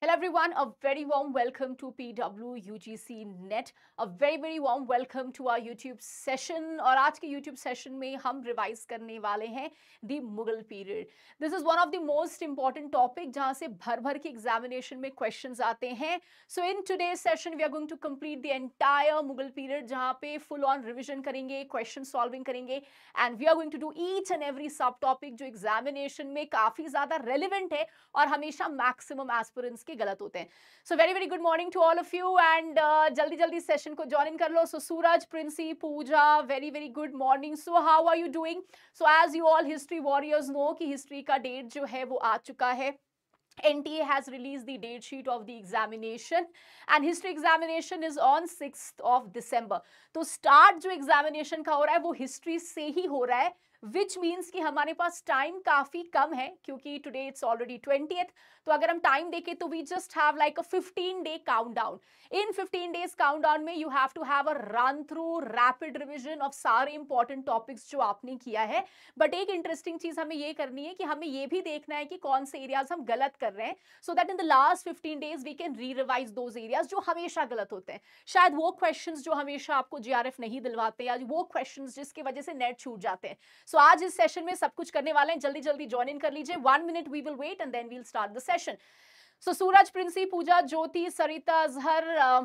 Hello everyone, a very warm welcome to PW UGC Net. A very very warm welcome to our YouTube session. और आज के YouTube session में हम revise करने वाले हैं the Mughal period. This is one of the most important topic जहाँ से भर भर के examination में questions आते हैं. So in today's session we are going to complete the entire Mughal period जहाँ पे full on revision करेंगे, question solving करेंगे and we are going to do each and every subtopic जो examination में काफी ज़्यादा relevant है और हमेशा maximum aspirants इसके गलत होते हैं so very very good morning to all of you and जल्दी जल्दी सेशन को ज्वाइन कर लो so Suraj Princy Puja very very good morning so how are you doing so as you all history warriors know कि हिस्ट्री का डेट जो है वो आ चुका है NTA has released the date sheet of the examination and history examination is on 6th of December. तो start जो examination का हो रहा है वो history से ही हो रहा है which means कि हमारे पास time काफ़ी कम है क्योंकि today it's already 20th. तो अगर हम टाइम देखें तो we just have like a 15 day countdown in 15 days countdown में you have to have a run through rapid revision of सारे इंपॉर्टेंट टॉपिक्स जो आपने किया है बट एक इंटरेस्टिंग चीज हमें ये करनी है कि हमें ये भी देखना है कि कौन से एरियाज हम गलत कर रहे हैं so that in the last fifteen days we can re revise those areas जो हमेशा गलत होते हैं शायद वो क्वेश्चन जो हमेशा आपको जी नहीं दिलवाते या वो क्वेश्चन जिसकी वजह से नेट छूट जाते हैं सो so, आज इस सेशन में सब कुछ करने वाले हैं जल्दी जल्दी ज्वाइन कर लीजिए one minute we will wait and then we'll start the session So Suraj, Princy, Pooja, Jyoti, Sarita, Azhar, uh,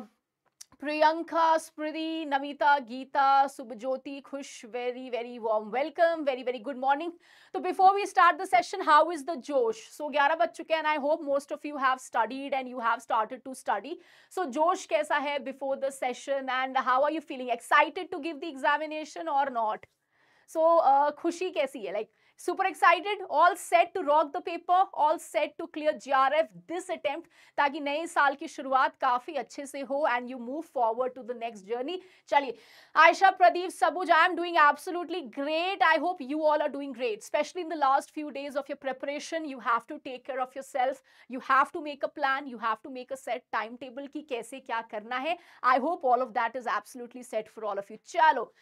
Priyanka, Spriti, Namita, Geeta, Subhjyoti, Khush, very, very warm welcome, very, very good morning. So before we start the session, how is the Josh? So 11 baj chuke and I hope most of you have studied and you have started to study. So Josh kaisa hai before the session and how are you feeling? Excited to give the examination or not? So uh, Khushi kaisi hai? Like super excited all set to rock the paper all set to clear G R F this attempt ताकि नए साल की शुरुआत काफी अच्छे से हो and you move forward to the next journey चलिए Ayesha Pradeep Sabuj I am doing absolutely great I hope you all are doing great specially in the last few days of your preparation you have to take care of your self you have to make a plan you have to make a set time table की कैसे क्या करना है I hope all of that is absolutely set for all of you चलो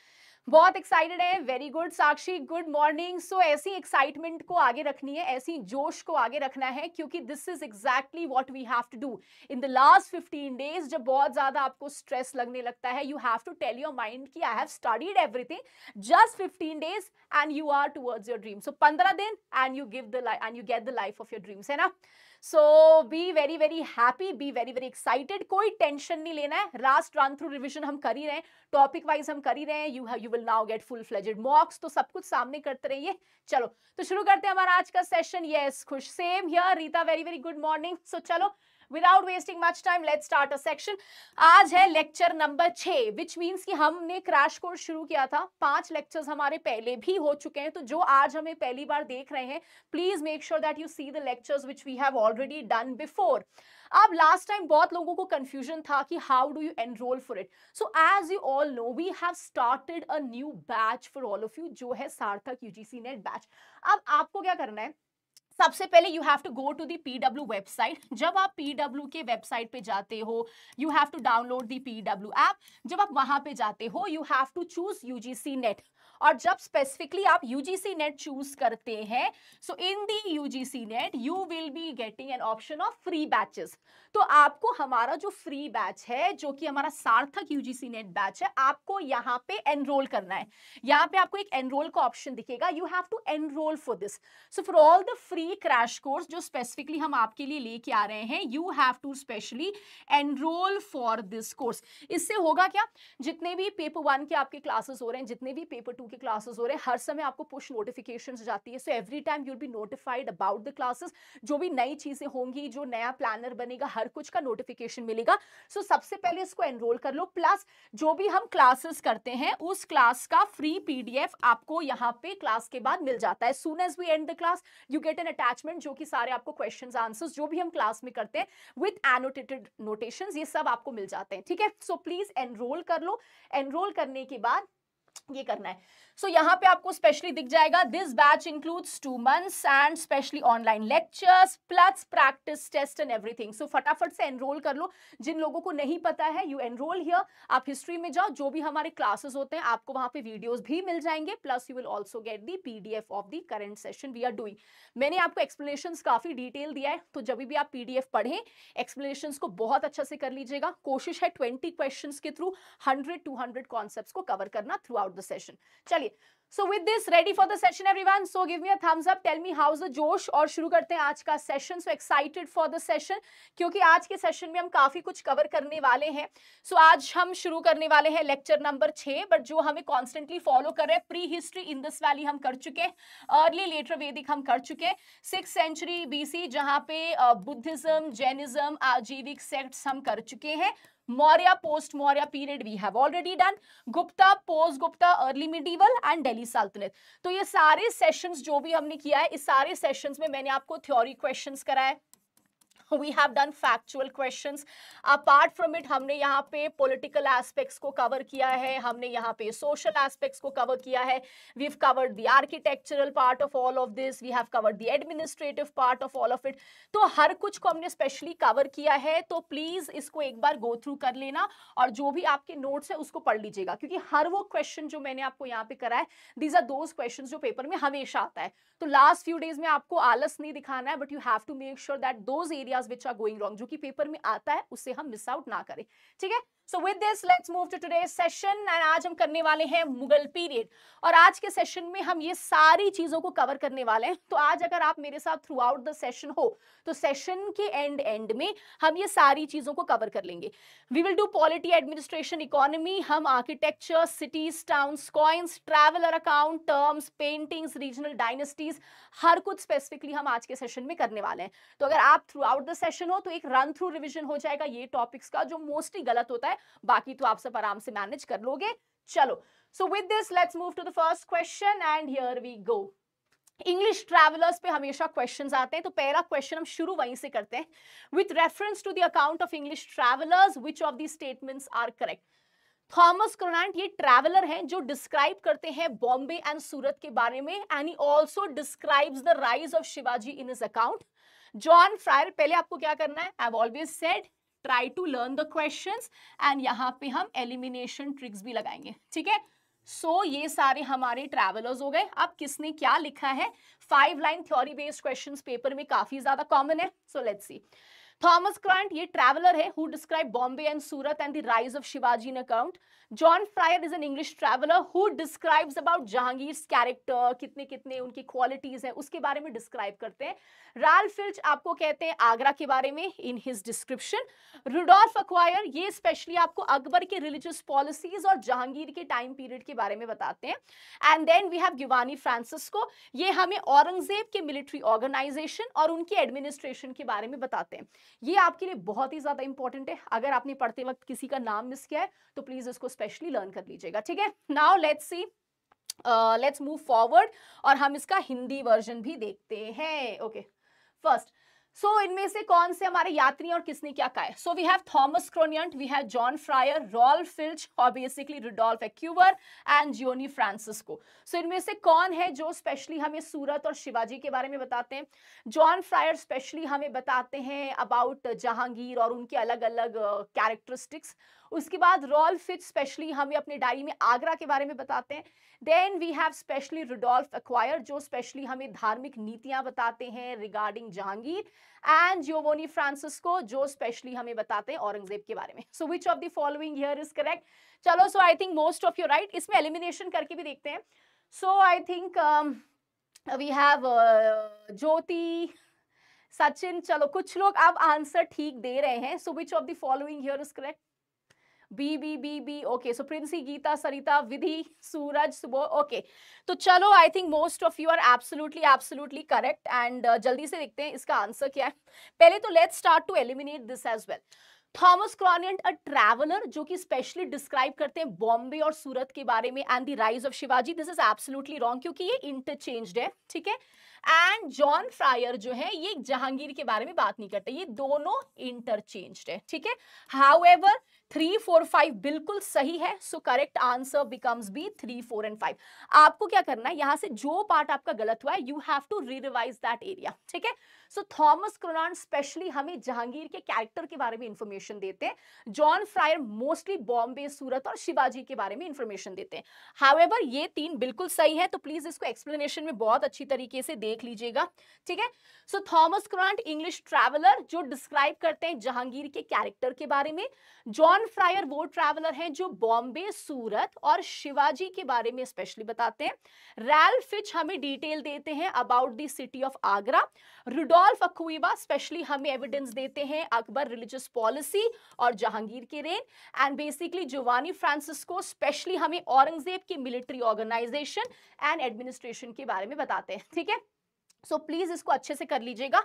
बहुत excited है very good Sakshi good morning so ऐसी excitement को आगे रखनी है ऐसी जोश को आगे रखना है क्योंकि this is exactly what we have to do in the last fifteen days जब बहुत ज्यादा आपको स्ट्रेस लगने लगता है you have to tell your mind की I have studied everything just fifteen days and you are towards your dream so पंद्रह दिन and you give the end you get the life of your dreams है ना so be very very happy be very very excited कोई tension नहीं लेना है last run through revision हम कर ही रहे हैं टॉपिक वाइज हम कर ही रहे हैं you you will now get full fledged mocks तो सब कुछ सामने करते रहिए चलो तो शुरू करते हैं हमारा आज का session yes Khush same here Rita very very good morning so चलो without wasting much time let start a section आज है लेक्चर नंबर छह विच मीन्स कि हमने क्रैश कोर्स शुरू किया था पांच लेक्चर्स हमारे पहले भी हो चुके हैं तो जो आज हमें पहली बार देख रहे हैं please make sure that you see the lectures which we have already done before अब लास्ट टाइम बहुत लोगों को कंफ्यूजन था कि how do you enroll for it so as you all know we have started a new batch for all of you जो है सार्थक UGC net batch अब आपको क्या करना है सबसे पहले you have to go to the P W website जब आप पी डब्ल्यू के वेबसाइट पे जाते हो you have to download the P W app जब आप वहां पे जाते हो you have to choose UGC NET और जब स्पेसिफिकली आप यूजीसी नेट चूज करते हैं so in the UGC NET you will be getting an option of free batches तो आपको हमारा जो फ्री बैच है जो कि हमारा सार्थक यूजीसी नेट बैच है आपको यहाँ पे एनरोल करना है यहाँ पे आपको एक एनरोल का ऑप्शन दिखेगा you have to enrol for this so for all the free crash course जो स्पेसिफिकली हम आपके लिए लेके आ रहे हैं you have to specially enroll for this course इससे होगा क्या जितने भी पेपर वन के आपके क्लासेस हो रहे हैं जितने भी पेपर टू के क्लासेस हो रहे हैं हर समय आपको पुश नोटिफिकेशन जाती है so every time you'll be notified about the classes जो भी नई चीज़ें होंगी जो नया प्लानर बनेगा हर कुछ का नोटिफिकेशन मिलेगा सो so, सबसे पहले इसको एनरोल कर लो प्लस जो भी हम क्लासेस करते हैं उस क्लास का फ्री पीडीएफ आपको यहाँ पे क्लास के बाद मिल जाता है सुन as we end the class you get an attachment जो कि सारे आपको क्वेश्चन आंसर्स जो भी हम क्लास में करते हैं विथ एनोटेटेड नोटेशन ये सब आपको मिल जाते हैं ठीक है सो प्लीज एनरोल कर लो एनरोल करने के बाद ये करना है सो so, यहाँ पे आपको स्पेशली दिख जाएगा this batch includes two months and specially online lectures plus practice test and everything so फटाफट से एनरोल कर लो जिन लोगों को नहीं पता है यू एनरोल हियर आप हिस्ट्री में जाओ जो भी हमारे क्लासेस होते हैं आपको वहां पे वीडियोस भी मिल जाएंगे plus you will also get the P of the current session we are doing मैंने आपको एक्सप्लेनेशन काफ़ी डिटेल दिया है तो जब भी आप पी पढ़ें एक्सप्लेनेशन को बहुत अच्छा से कर लीजिएगा कोशिश है ट्वेंटी क्वेश्चन के through hundred to hundred concept को कवर करना थ्रू आउट द सेशन चलिए चलिए so with this ready for the session everyone so give me a thumbs up tell me how the josh और शुरू करते हैं आज का session so excited for the session क्योंकि आज के सेशन में हम काफी कुछ कवर करने वाले हैं सो so, आज हम शुरू करने वाले हैं लेक्चर नंबर छः बट जो हमें कॉन्स्टेंटली फॉलो कर रहे हैं pre history in this valley हम कर चुके हैं अर्ली लेटर वेदिक हम कर चुके हैं सिक्स सेंचुरी बी सी जहाँ पे बुद्धिज्म जैनिज्म आजीविक सेक्ट्स हम कर चुके हैं Maurya, post-Maurya period we have already done. Gupta, post-Gupta, early medieval and Delhi Sultanate. तो ये सारे sessions जो भी हमने किया है इस सारे sessions में मैंने आपको theory questions कराए we have done factual questions apart from it हमने यहाँ पे political aspects को cover किया है हमने यहाँ पे social aspects को cover किया है we've covered the architectural part of all of this we have covered the administrative part of all of it तो हर कुछ को हमने specially cover किया है तो please इसको एक बार go through कर लेना और जो भी आपके notes है उसको पढ़ लीजिएगा क्योंकि हर वो question जो मैंने आपको यहाँ पे कराया these are those questions जो paper में हमेशा आता है तो last few days में आपको आलस नहीं दिखाना है but you have to make sure that those areas ideas which are going wrong जो कि पेपर में आता है उससे हम मिस आउट ना करें ठीक है so with this let's move to today session and आज हम करने वाले हैं मुगल पीरियड और आज के सेशन में हम ये सारी चीजों को कवर करने वाले हैं तो आज अगर आप मेरे साथ थ्रू आउट द सेशन हो तो सेशन के एंड एंड में हम ये सारी चीजों को कवर कर लेंगे we will do polity administration economy हम architecture cities towns coins traveller account terms paintings regional dynasties हर कुछ स्पेसिफिकली हम आज के सेशन में करने वाले हैं तो अगर आप थ्रू आउट द का सेशन हो तो एक रन थ्रू रिविजन हो जाएगा ये टॉपिक्स का जो मोस्टली गलत होता है बाकी तो आप सब आराम से मैनेज कर लोगे चलो so with this let's move to the first question and here we go English travellers पे हमेशा क्वेश्चंस आते हैं तो पहला क्वेश्चन हम शुरू वहीं से करते हैं with reference to the account of English travellers which of the statements are correct Thomas Coryat ये ट्रैवलर हैं जो डिस्क्राइब करते हैं बॉम्बे एंड सूरत के बारे में and he also describes the rise of Shivaji in his account John Fryer पहले आपको क्या करना है I always said try to learn the question and यहाँ पे हम एलिमिनेशन ट्रिक्स भी लगाएंगे ठीक है सो so, ये सारे हमारे ट्रैवलर्स हो गए अब किसने क्या लिखा है five line theory based questions paper में काफी ज्यादा कॉमन है सो लेट्स सी थॉमस क्रांट ये ट्रैवलर है who describe Bombay and Surat and the rise of Shivaji in account John Fryer is an English traveller who describes about Jahangir character कितने कितने उनकी qualities हैं उसके बारे में डिस्क्राइब करते हैं राल फिल्च आपको कहते हैं आगरा के बारे में in his description Rudolf Acquaviva ये स्पेशली आपको अकबर के रिलीजियस पॉलिसीज और जहांगीर के टाइम पीरियड के बारे में बताते हैं and then we have Giovanni Francisco ये हमें औरंगजेब के मिलिट्री ऑर्गेनाइजेशन और उनकी एडमिनिस्ट्रेशन के बारे में बताते हैं ये आपके लिए बहुत ही ज्यादा इंपॉर्टेंट है अगर आपने पढ़ते वक्त किसी का नाम मिस किया है तो प्लीज इसको स्पेशली लर्न कर लीजिएगा ठीक है now let's see let's move forward और हम इसका हिंदी वर्जन भी देखते हैं ओके फर्स्ट सो so, इनमें से कौन से हमारे यात्री और किसने क्या कहा है so we have Thomas Coryat we have John Fryer Ralph Fitch और basically Rudolf Acquaviva and Giovanni Francisco so इनमें से कौन है जो स्पेशली हमें सूरत और शिवाजी के बारे में बताते हैं जॉन फ्रायर स्पेशली हमें बताते हैं अबाउट जहांगीर और उनके अलग अलग कैरेक्टरिस्टिक्स uh, उसके बाद रॉल फिट स्पेशली हमें अपने डायरी में आगरा के बारे में बताते हैं then we have specially Rudolf Acquaviva जो स्पेशली हमें धार्मिक नीतियां बताते हैं regarding Jahangir and Giovanni Francisco जो स्पेशली हमें बताते हैं औरंगजेब के बारे में so which of the following here is correct चलो so I think most of you right इसमें एलिमिनेशन करके भी देखते हैं so I think we have Jyoti Sachin चलो कुछ लोग अब आंसर ठीक दे रहे हैं so which of the following here is correct B B B B okay so Princy Gita Sarita Vidhi Suraj Subo okay तो चलो I think most of you are absolutely absolutely correct and जल्दी से देखते हैं इसका आंसर क्या है पहले तो let's start to eliminate this as well Thomas Coryat a traveller जो कि स्पेशली डिस्क्राइब करते हैं बॉम्बे और सूरत के बारे में and the rise of Shivaji this is absolutely wrong क्योंकि ये इंटरचेंज्ड है ठीक है एंड जॉन फ्रायर जो है ये जहांगीर के बारे में बात नहीं करते ये दोनों इंटरचेंज्ड है ठीक है however three four five बिल्कुल सही है so correct answer becomes B three four and five आपको क्या करना है यहां से जो पार्ट आपका गलत हुआ है you have to re revise that area ठीक है सो थॉमस क्रोनान स्पेशली हमें जहांगीर के कैरेक्टर के बारे में इंफॉर्मेशन देते हैं John Fryer mostly Bombay Surat और शिवाजी के बारे में इंफॉर्मेशन देते हैं हावेवर ये तीन बिल्कुल सही है तो प्लीज इसको एक्सप्लेनेशन में बहुत अच्छी तरीके से देख लीजिएगा ठीक है so Thomas Coryat English traveller जो डिस्क्राइब करते हैं जहांगीर के कैरेक्टर के बारे में जॉन फ्रायर वो ट्रैवलर हैं जो बॉम्बे सूरत और शिवाजी के बारे में स्पेशली बताते हैं रैल फिच हमें डिटेल देते हैं about the city of Agra Rudolf Acquaviva specially हमें एविडेंस देते हैं अकबर रिलीजियस पॉलिसी और जहांगीर के reign and basically Giovanni Francisco specially हमें औरंगजेब की मिलिट्री ऑर्गेनाइजेशन एंड एडमिनिस्ट्रेशन के बारे में बताते हैं ठीक है सो so, प्लीज इसको अच्छे से कर लीजिएगा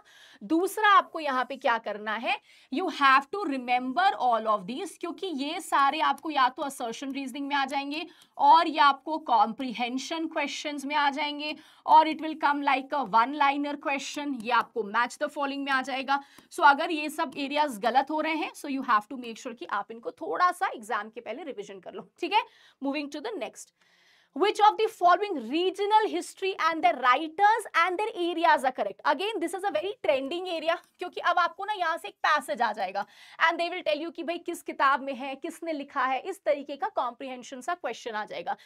दूसरा आपको यहाँ पे क्या करना है you have to remember all of these क्योंकि ये सारे आपको या तो असर्शन रीजनिंग में आ जाएंगे और या आपको कॉम्प्रीहेंशन क्वेश्चंस में आ जाएंगे और it will come like a one liner question ये आपको मैच द फॉलोइंग में आ जाएगा सो so, अगर ये सब एरियाज गलत हो रहे हैं so you have to make sure कि आप इनको थोड़ा सा एग्जाम के पहले रिविजन कर लो ठीक है moving to the next which of the following regional history and their writers and their areas are correct again this is a very trending area kyunki ab aapko na yahan se ek passage aa jayega and they will tell you ki bhai kis kitab mein hai kisne likha hai is tarike ka comprehension sa question aa jayega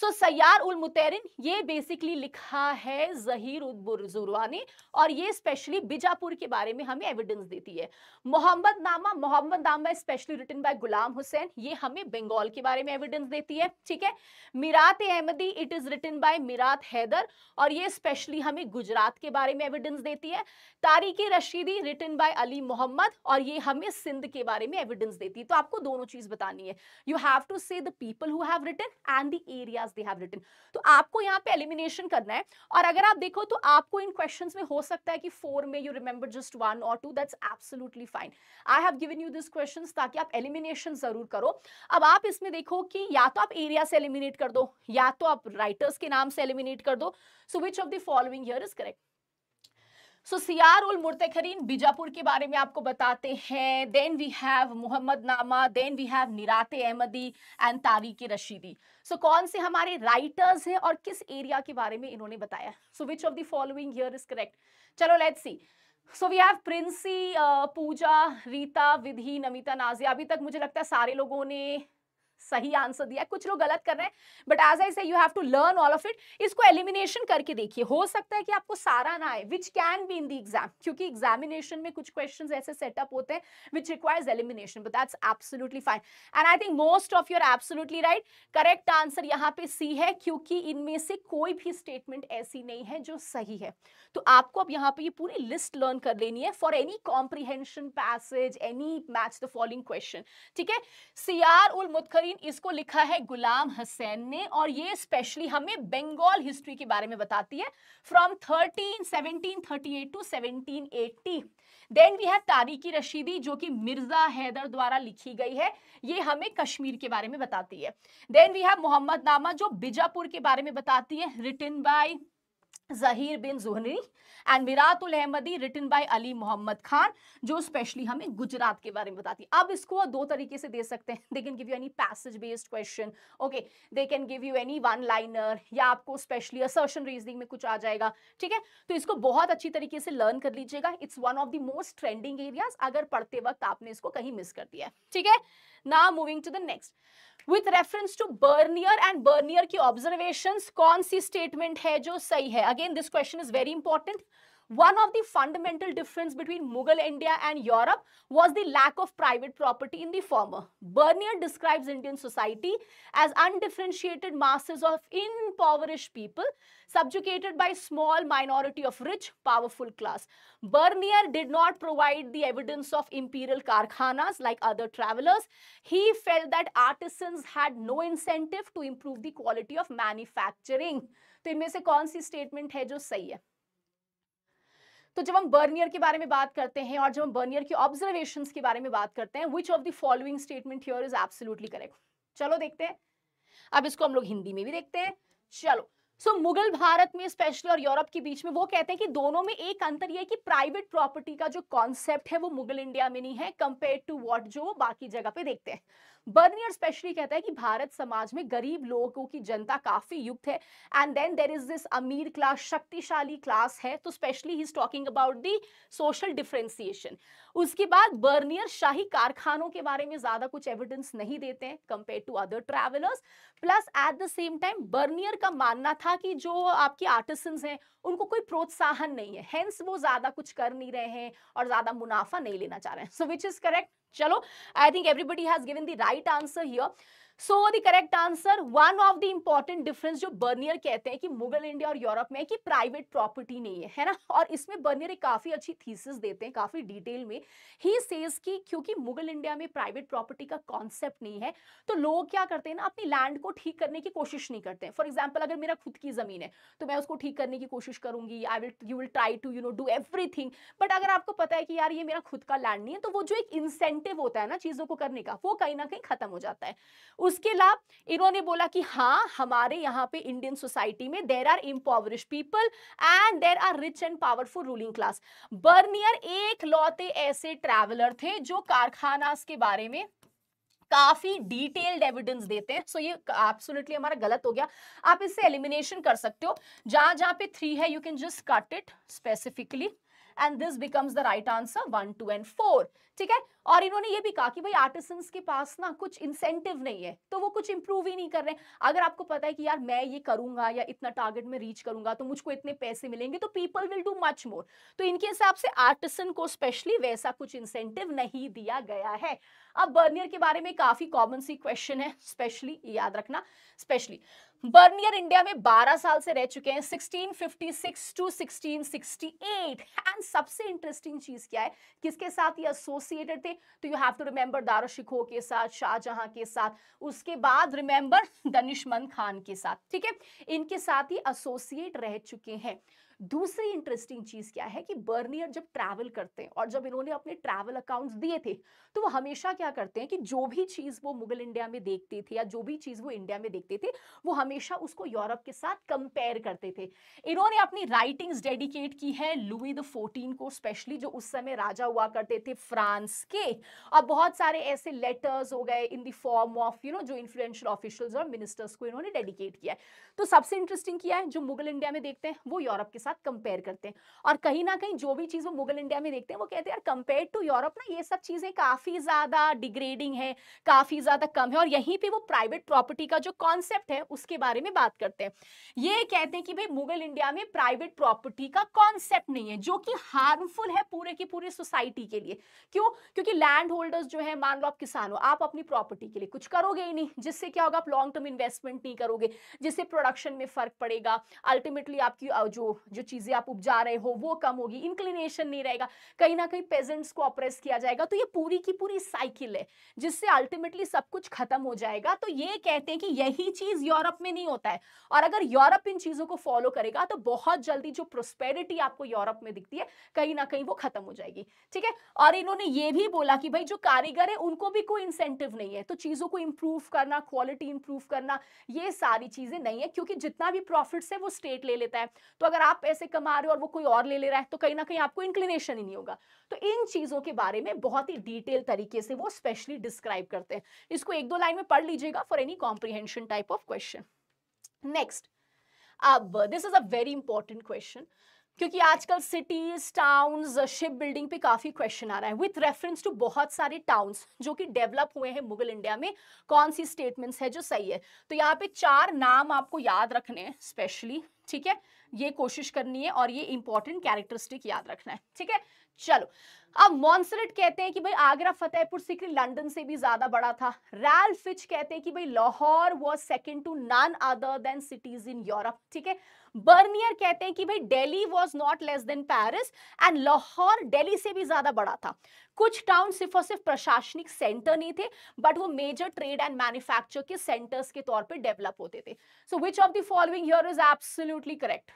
so Siyar ul Mutakherin ये basically लिखा है जहीर उदुरानी और ये specially Bijapur के बारे में हमें evidence देती है Mohammad Nama Muhammad Nama specially written by Ghulam Hussain ये हमें बंगाल के बारे में एविडेंस देती है ठीक है Mirat Ahmadi it is written by Mirat Haidar और ये स्पेशली हमें गुजरात के बारे में एविडेंस देती है तारीख रशीदी रिटन बाय अली मोहम्मद और ये हमें सिंध के बारे में एविडेंस देती है तो आपको दोनों चीज बतानी है यू हैव टू से दीपल people who area as they have written तो आपको यहाँ पे एलिमिनेशन करना है और अगर आप देखो तो आपको इन क्वेश्चन में हो सकता है कि फोर में यू रिमेंबर जस्ट वन और two that's absolutely fine I have given you this question ताकि आप एलिमिनेशन जरूर करो अब आप इसमें देखो कि या तो आप एरिया से एलिमिनेट कर दो या तो आप राइटर्स के नाम से एलिमिनेट कर दो so which of the following here is correct so Siyar ul मुर्तखरीन Bijapur के बारे में आपको बताते हैं then we have Muhammad Nama then we have Mirat Ahmadi and Tarikh Rashidi so कौन से हमारे राइटर्स हैं और किस एरिया के बारे में इन्होंने बताया so which of the following here is correct चलो let see so we have Princy Pooja Rita Vidhi Namita Nazia अभी तक मुझे लगता है सारे लोगों ने सही आंसर दिया कुछ लोग गलत कर रहे हैं but as I say you have to learn all of it इसको एलिमिनेशन करके देखिए हो सकता है कि आपको सारा ना आए which can be in the exam क्योंकि एग्जामिनेशन में कुछ क्वेश्चंस ऐसे सेटअप होते हैं which requires elimination but that's absolutely fine and I think most of your absolutely right correct answer यहाँ पे सी है क्योंकि इनमें से कोई भी स्टेटमेंट ऐसी नहीं है जो सही है तो आपको अब यहाँ पे ये पूरी लिस्ट लर्न कर लेनी है for any comprehension passage any match the following question ठीक है सियार उल मुतखर करीन इसको लिखा है गुलाम हसैन ने और ये स्पेशली हमें बंगाल हिस्ट्री के बारे में बताती है from thirteen seventeen thirty eight to seventeen eighty then we है तारीखी रशीदी जो कि मिर्जा हैदर द्वारा लिखी गई है ये हमें कश्मीर के बारे में बताती है देन वी है मोहम्मद नामा जो बीजापुर के बारे में बताती है written by Zahir bin Juhni and Miratul Ahmadi written by Ali Mohammad Khan जो स्पेशली हमें गुजरात के बारे में बताती है अब इसको दो तरीके से दे सकते हैं they can give you any passage based question okay they can give you any one liner या आपको स्पेशली असर्शन रीजनिंग में कुछ आ जाएगा ठीक है तो इसको बहुत अच्छी तरीके से लर्न कर लीजिएगा it's one of the most trending areas अगर पढ़ते वक्त आपने इसको कहीं मिस कर दिया ठीक है ना moving to the next with reference to Bernier and Bernier की ऑब्जर्वेशन कौन सी स्टेटमेंट है जो सही है again this question is very important One of the fundamental difference between Mughal India and Europe was the lack of private property in the former. Bernier describes Indian society as undifferentiated masses of impoverished people subjugated by small minority of rich, powerful class. Bernier did not provide the evidence of imperial karkhanas like other travelers. He felt that artisans had no incentive to improve the quality of manufacturing. So, इनमें से कौन सी तो जब हम Bernier के बारे में बात करते हैं और जब हम बर्नियर की ऑब्जर्वेशन के बारे में बात करते हैं which of the following statement here is absolutely correct चलो देखते हैं अब इसको हम लोग हिंदी में भी देखते हैं चलो सो so, मुगल भारत में स्पेशली और यूरोप के बीच में वो कहते हैं कि दोनों में एक अंतर यह है कि प्राइवेट प्रॉपर्टी का जो कॉन्सेप्ट है वो मुगल इंडिया में नहीं है कंपेयर टू व्हाट जो बाकी जगह पे देखते हैं बर्नियर स्पेशली कहता है कि भारत समाज में गरीब लोगों की जनता काफी युक्त है and then there is this अमीर क्लास शक्तिशाली क्लास है तो specially he is talking about the social differentiation उसके बाद बर्नियर शाही कारखानों के बारे में ज्यादा कुछ एविडेंस नहीं देते हैं compare to other travellers plus at the same time Bernier का मानना था कि जो आपके आर्टिसंस हैं उनको कोई प्रोत्साहन नहीं है हेंस वो ज्यादा कुछ कर नहीं रहे हैं और ज्यादा मुनाफा नहीं लेना चाह रहे हैं so which is correct I think everybody has given the right answer here. So the correct answer one of the important difference जो बर्नियर कहते हैं कि मुगल इंडिया और यूरोप में कि प्राइवेट प्रॉपर्टी नहीं है है ना और इसमें बर्नियर एक काफी अच्छी थीसिस देते हैं काफी डिटेल में ही सेज कि क्योंकि मुगल इंडिया में प्राइवेट प्रॉपर्टी का कॉन्सेप्ट नहीं है तो लोग क्या करते हैं ना अपनी लैंड को ठीक करने की कोशिश नहीं करते हैं फॉर एग्जाम्पल अगर मेरा खुद की जमीन है तो मैं उसको ठीक करने की कोशिश करूंगी I will you will try to you know do every but अगर आपको पता है कि यार ये मेरा खुद का लैंड नहीं है तो वो जो एक इंसेंटिव होता है ना चीजों को करने का वो कहीं ना कहीं खत्म हो जाता है उसके अलावा इन्होंने बोला कि हाँ हमारे यहाँ पे इंडियन सोसाइटी में there are impoverish people and there are rich and powerful ruling class Bernier एक लौते ऐसे ट्रैवलर थे जो कारखाना के बारे में काफी डिटेल्ड एविडेंस देते हैं सो so, ये एब्सोल्युटली हमारा गलत हो गया आप इससे एलिमिनेशन कर सकते हो जहां जहां पे थ्री है you can just cut it specifically and this becomes the right answer one two and four ठीक है और इन्होंने ये भी कहा कि भाई आर्टिसन के पास ना कुछ इंसेंटिव नहीं है तो वो कुछ इंप्रूव ही नहीं कर रहे अगर आपको पता है कि यार मैं ये करूंगा या इतना टारगेट में रीच करूंगा तो मुझको इतने पैसे मिलेंगे तो people will do much more तो इनके हिसाब से आर्टिसन को स्पेशली वैसा कुछ इंसेंटिव नहीं दिया गया है अब बर्नियर के बारे में काफी कॉमन सी क्वेश्चन है स्पेशली याद रखना स्पेशली बर्नियर इंडिया में 12 साल से रह चुके हैं 1656 टू 1668 एंड सबसे इंटरेस्टिंग चीज क्या है किसके साथ ये एसोसिएटेड थे तो you have to remember Dara Shikoh के साथ शाहजहां के साथ उसके बाद रिमेंबर दनिशमंद खान के साथ ठीक है इनके साथ ही एसोसिएट रह चुके हैं दूसरी इंटरेस्टिंग चीज़ क्या है कि बर्नियर जब ट्रैवल करते हैं और जब इन्होंने अपने ट्रैवल अकाउंट्स दिए थे तो वो हमेशा क्या करते हैं कि जो भी चीज़ वो मुगल इंडिया में देखते थे या जो भी चीज़ वो इंडिया में देखते थे वो हमेशा उसको यूरोप के साथ कंपेयर करते थे इन्होंने अपनी राइटिंग्स डेडिकेट की है लुई द फोर्टीन को स्पेशली जो उस समय राजा हुआ करते थे फ्रांस के और बहुत सारे ऐसे लेटर्स हो गए in the form of you know जो इन्फ्लुएंशियल ऑफिशियल्स और मिनिस्टर्स को इन्होंने डेडिकेट किया है तो सबसे इंटरेस्टिंग किया है जो मुगल इंडिया में देखते हैं वो यूरोप के साथ कंपेयर करते हैं और कहीं ना कहीं जो भी चीज़ वो मुगल इंडिया में देखते हैं वो कहते हैं यार कंपेयर टू यूरोप ना ये सब चीज़ें काफ़ी ज़्यादा डिग्रेडिंग है काफ़ी ज़्यादा कम है और यहीं पर वो प्राइवेट प्रॉपर्टी का जो कॉन्सेप्ट है उसके बारे में बात करते हैं ये कहते हैं कि भाई मुगल इंडिया में प्राइवेट प्रॉपर्टी का कॉन्सेप्ट नहीं है जो कि हार्मफुल है पूरे की पूरी सोसाइटी के लिए क्यों क्योंकि लैंड होल्डर्स जो है मान लो आप किसान हो आप अपनी प्रॉपर्टी के लिए कुछ करोगे ही नहीं जिससे क्या होगा आप लॉन्ग टर्म इन्वेस्टमेंट नहीं करोगे जिससे प्रोडक्शन में फर्क पड़ेगा अल्टीमेटली आपकी जो जो चीजें आप उपजा रहे हो वो कम होगी इंक्लिनेशन नहीं रहेगा कहीं ना कहीं पेजेंट्स को अप्रेस किया जाएगा तो ये पूरी की पूरी साइकिल है जिससे अल्टीमेटली सब कुछ खत्म हो जाएगा तो ये कहते हैं कि यही चीज यूरोप में नहीं होता है और अगर यूरोप इन चीजों को फॉलो करेगा तो बहुत जल्दी जो प्रोस्पेरिटी आपको यूरोप में दिखती है कहीं ना कहीं वो खत्म हो जाएगी ठीक है और इन्होंने ये भी बोला कि भाई जो कारीगर है उनको भी कोई इंसेंटिव नहीं है तो चीजों को इंप्रूव करना क्वालिटी इंप्रूव करना ये सारी चीजें नहीं है क्योंकि जितना भी प्रॉफिट है वो स्टेट ले लेता है तो अगर आप आप ऐसे कमा रहे हो और वो कोई और ले ले रहा है तो कहीं ना कहीं आपको इंक्लिनेशन ही नहीं होगा तो इन चीज़ों के बारे में बहुत ही डिटेल तरीके से वो स्पेशली डिस्क्राइब करते हैं इसको एक दो लाइन में पढ़ लीजिएगा for any comprehension type of question next अब this is a very important question क्योंकि आजकल सिटीज टाउन्स शिप बिल्डिंग पे काफ़ी क्वेश्चन आ रहा है विथ रेफरेंस टू बहुत सारे टाउन्स जो कि डेवलप हुए हैं मुगल इंडिया में कौन सी स्टेटमेंट्स है जो सही है तो यहाँ पे चार नाम आपको याद रखने हैं स्पेशली ठीक है ये कोशिश करनी है और ये इंपॉर्टेंट कैरेक्टरिस्टिक याद रखना है ठीक है चलो अब मॉन्सरेट कहते हैं कि भाई आगरा फतेहपुर सिकरी लंदन से भी ज्यादा बड़ा था रैल फिच कहते हैं कि भाई Lahore was second to none other than cities in Europe ठीक है बर्नियर कहते हैं कि भाई Delhi was not less than Paris and Lahore Delhi से भी ज्यादा बड़ा था कुछ टाउन सिर्फ और सिर्फ प्रशासनिक सेंटर नहीं थे बट वो मेजर ट्रेड एंड मैन्युफैक्चर के सेंटर्स के तौर पर डेवलप होते थे so which of the following here is absolutely correct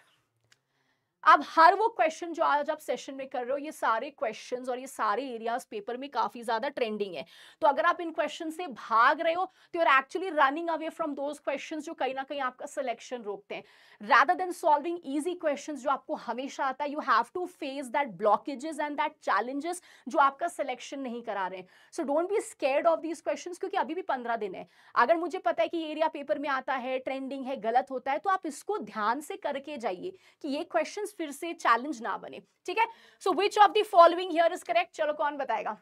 अब हर वो क्वेश्चन जो आज आप सेशन में कर रहे हो ये सारे क्वेश्चन और ये सारे एरियाज पेपर में काफी ज्यादा ट्रेंडिंग है तो अगर आप इन क्वेश्चन से भाग रहे हो तो you are actually running away from those question जो कहीं ना कहीं आपका सिलेक्शन रोकते हैं rather than solving easy question जो आपको हमेशा आता है you have to face that blockages and that challenges जो आपका सिलेक्शन नहीं करा रहे so don't be scared of these question क्योंकि अभी भी पंद्रह दिन है अगर मुझे पता है कि एरिया पेपर में आता है ट्रेंडिंग है गलत होता है तो आप इसको ध्यान से करके जाइए कि ये क्वेश्चन फिर से चैलेंज ना बने ठीक है so which of the following here is correct चलो कौन बताएगा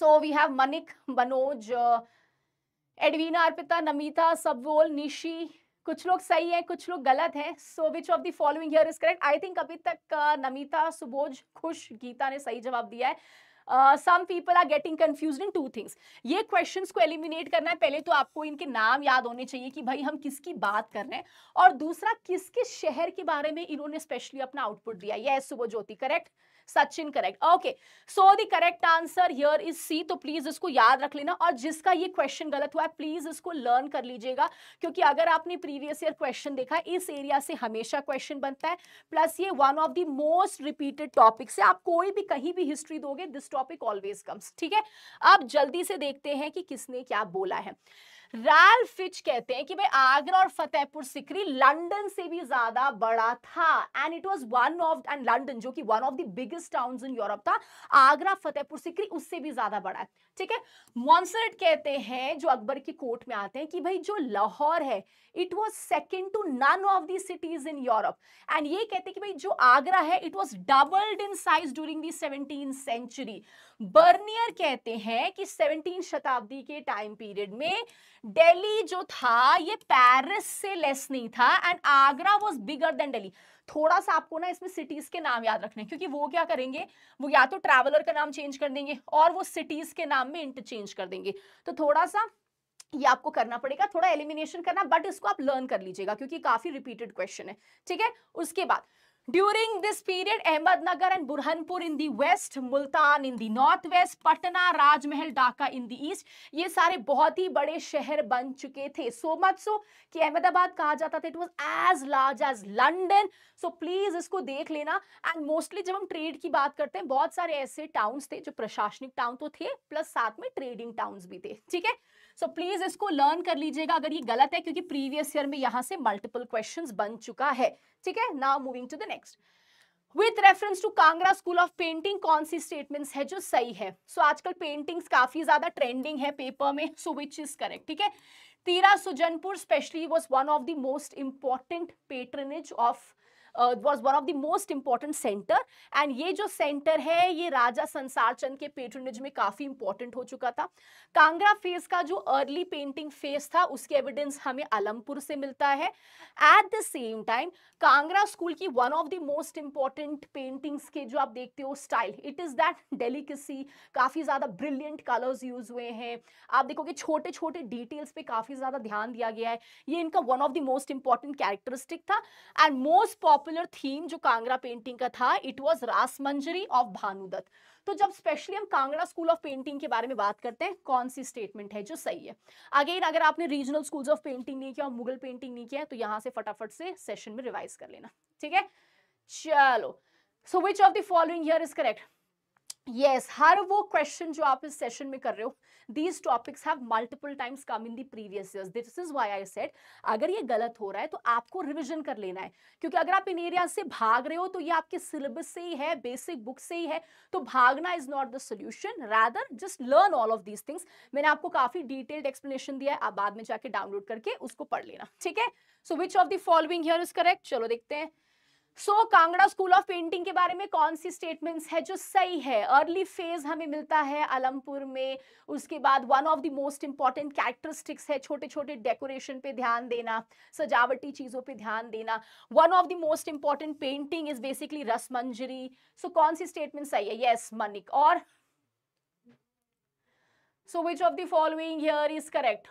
so we have Manik Manoj Edwina Arpita Namita Sabol Nishi कुछ लोग सही हैं कुछ लोग गलत हैं so which of the following here is correct I think अभी तक नमिता uh, सुबोज खुश गीता ने सही जवाब दिया है some people are getting confuse in two things ये क्वेश्चन को एलिमिनेट करना है पहले तो आपको इनके नाम याद होने चाहिए कि भाई हम किसकी बात कर रहे हैं और दूसरा किस किस शहर के बारे में इन्होंने स्पेशली अपना आउटपुट दिया ये सुबह Jyoti correct Sachin correct okay so the correct answer here is C तो प्लीज इसको याद रख लेना और जिसका ये क्वेश्चन गलत हुआ है प्लीज इसको लर्न कर लीजिएगा क्योंकि अगर आपने प्रीवियस ईयर क्वेश्चन देखा इस एरिया से हमेशा क्वेश्चन बनता है प्लस ये one of the most repeated topic से आप कोई भी कहीं भी हिस्ट्री दोगे दिस टॉपिक ऑलवेज कम्स ठीक है अब जल्दी से देखते हैं कि किसने क्या बोला है राल फिच कहते हैं कि भाई आगरा और फतेहपुर सिकरी लंदन से भी ज्यादा बड़ा था and it was one of and London जो कि one of the biggest towns in Europe था आगरा फतेहपुर सिकरी उससे भी ज्यादा बड़ा है ठीक है मॉन्सर्ट कहते हैं जो अकबर की कोर्ट में आते हैं कि भाई जो लाहौर है it was second to none of the cities in Europe and ये कहते हैं कि भाई जो आगरा है it was doubled in size during the seventeen century Bernier कहते हैं कि सेवनटीन शताब्दी के टाइम पीरियड में दिल्ली जो था ये पेरिस से लेस नहीं था and Agra was bigger than Delhi थोड़ा सा आपको ना इसमें सिटीज के नाम याद रखने क्योंकि वो क्या करेंगे वो या तो ट्रैवलर का नाम चेंज कर देंगे और वो सिटीज के नाम में इंटरचेंज कर देंगे तो थोड़ा सा ये आपको करना पड़ेगा थोड़ा एलिमिनेशन करना बट इसको आप लर्न कर लीजिएगा क्योंकि काफी रिपीटेड क्वेश्चन है ठीक है उसके बाद During this period, Ahmednagar and Burhanpur in the west, Multan in the northwest, Patna, राजमहल Dhaka in the east, ये सारे बहुत ही बड़े शहर बन चुके थे सो मच सो कि अहमदाबाद कहा जाता था it was as large as London so please इसको देख लेना एंड मोस्टली जब हम ट्रेड की बात करते हैं बहुत सारे ऐसे टाउन्स थे जो प्रशासनिक टाउन तो थे प्लस साथ में ट्रेडिंग टाउन्स भी थे ठीक है सो प्लीज इसको लर्न कर लीजिएगा अगर ये गलत है क्योंकि प्रीवियस ईयर में यहाँ से मल्टीपल क्वेश्चन बन चुका है ठीक है now moving to the next with reference to Kangra school of painting कौन सी स्टेटमेंट्स है जो सही है सो so, आजकल पेंटिंग्स काफी ज्यादा ट्रेंडिंग है पेपर में सो विच इज करेक्ट ठीक है Tira Sujanpur specially was one of the most important patronage of was one of the most important centre and ये जो सेंटर है ये राजा संसार चंद के पेट्रनेज में काफ़ी इंपॉर्टेंट हो चुका था कांगड़ा फेज का जो अर्ली पेंटिंग फेज था उसके एविडेंस हमें अलमपुर से मिलता है at the same time Kangra school की one of the most important paintings के जो आप देखते हो style it is that delicacy काफ़ी ज़्यादा ब्रिलियंट कलर्स यूज हुए हैं आप देखोगे छोटे छोटे डिटेल्स पे काफ़ी ज़्यादा ध्यान दिया गया है ये इनका one of the most important characteristic था एंड मोस्ट पॉपुलर थीम जो कांगड़ा पेंटिंग का था it was Rasamanjari of Bhanudatta तो जब स्पेशली हम कांगड़ा स्कूल ऑफ पेंटिंग के बारे में बात करते हैं कौन सी स्टेटमेंट है जो सही है अगेन अगर आपने रीजनल स्कूल्स ऑफ पेंटिंग नहीं किया और मुगल पेंटिंग नहीं किया तो यहां से फटाफट से सेशन में रिवाइज कर लेना ठीक है चलो so which of the following year is correct yes yes, हर वो क्वेश्चन जो आप इस सेशन में कर रहे हो these topics have multiple times come in the previous years this is why I said अगर ये गलत हो रहा है तो आपको रिवीजन कर लेना है क्योंकि अगर आप इन एरिया से भाग रहे हो तो ये आपके सिलेबस से ही है बेसिक बुक से ही है तो भागना is not the solution rather just learn all of these things मैंने आपको काफी डिटेल्ड एक्सप्लेनेशन दिया है आप बाद में जाके डाउनलोड करके उसको पढ़ लेना ठीक है so which of the following here is correct चलो देखते हैं so so, Kangra school of painting के बारे में कौन सी स्टेटमेंट्स है जो सही है अर्ली फेज हमें मिलता है अलमपुर में उसके बाद one of the most important characteristics है छोटे छोटे डेकोरेशन पे ध्यान देना सजावटी चीज़ों पे ध्यान देना one of the most important painting is basically Rasmanjari so कौन सी स्टेटमेंट सही है येस yes, मनिक और so which of the following here is correct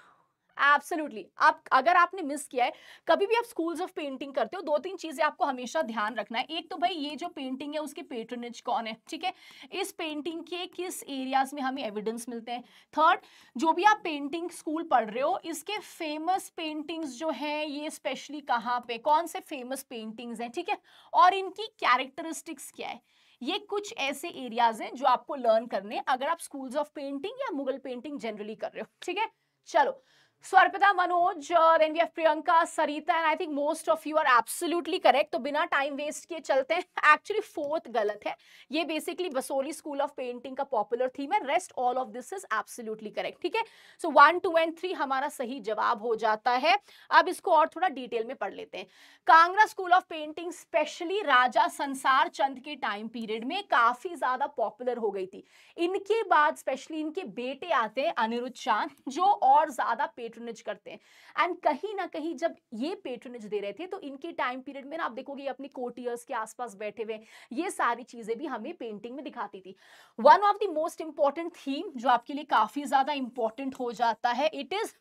absolutely आप अगर आपने मिस किया है कभी भी आप स्कूल्स ऑफ पेंटिंग करते हो दो तीन चीजें आपको हमेशा ध्यान रखना है एक तो भाई ये जो पेंटिंग है उसकी पेट्रनेज कौन है ठीक है इस पेंटिंग के किस एरियाज में हमें एविडेंस मिलते हैं थर्ड जो भी आप पेंटिंग स्कूल पढ़ रहे हो इसके फेमस पेंटिंग्स जो हैं ये स्पेशली कहाँ पे कौन से फेमस पेंटिंग्स हैं ठीक है ठीके? और इनकी कैरेक्टरिस्टिक्स क्या है ये कुछ ऐसे एरियाज हैं जो आपको लर्न करने अगर आप स्कूल्स ऑफ पेंटिंग या मुगल पेंटिंग जनरली कर रहे हो ठीक है चलो Swarpita Manoj then we Priyanka Sarita and I think most of you are absolutely correct तो बिना टाइम वेस्ट किए चलते हैं एक्चुअली फोर्थ गलत है ये basically Basohli school of painting का पॉपुलर थीम है rest all of this is absolutely correct ठीक है so one two and three हमारा सही जवाब हो जाता है अब इसको और थोड़ा डिटेल में पढ़ लेते हैं Kangra school of painting specially Raja Sansar Chand के टाइम पीरियड में काफी ज्यादा पॉपुलर हो गई थी इनके बाद स्पेशली इनके बेटे आते हैं अनिरुद्ध चांद जो और ज्यादा पेट्रोनेज करते हैं एंड कहीं ना कहीं जब ये पेट्रोनेज दे रहे थे तो इनके टाइम पीरियड में ना आप देखोगे अपने कोटियर्स के आसपास बैठे हुए ये सारी चीजें भी हमें पेंटिंग में दिखाती थी one of the most important theme जो आपके लिए काफी ज्यादा इंपॉर्टेंट हो जाता है it is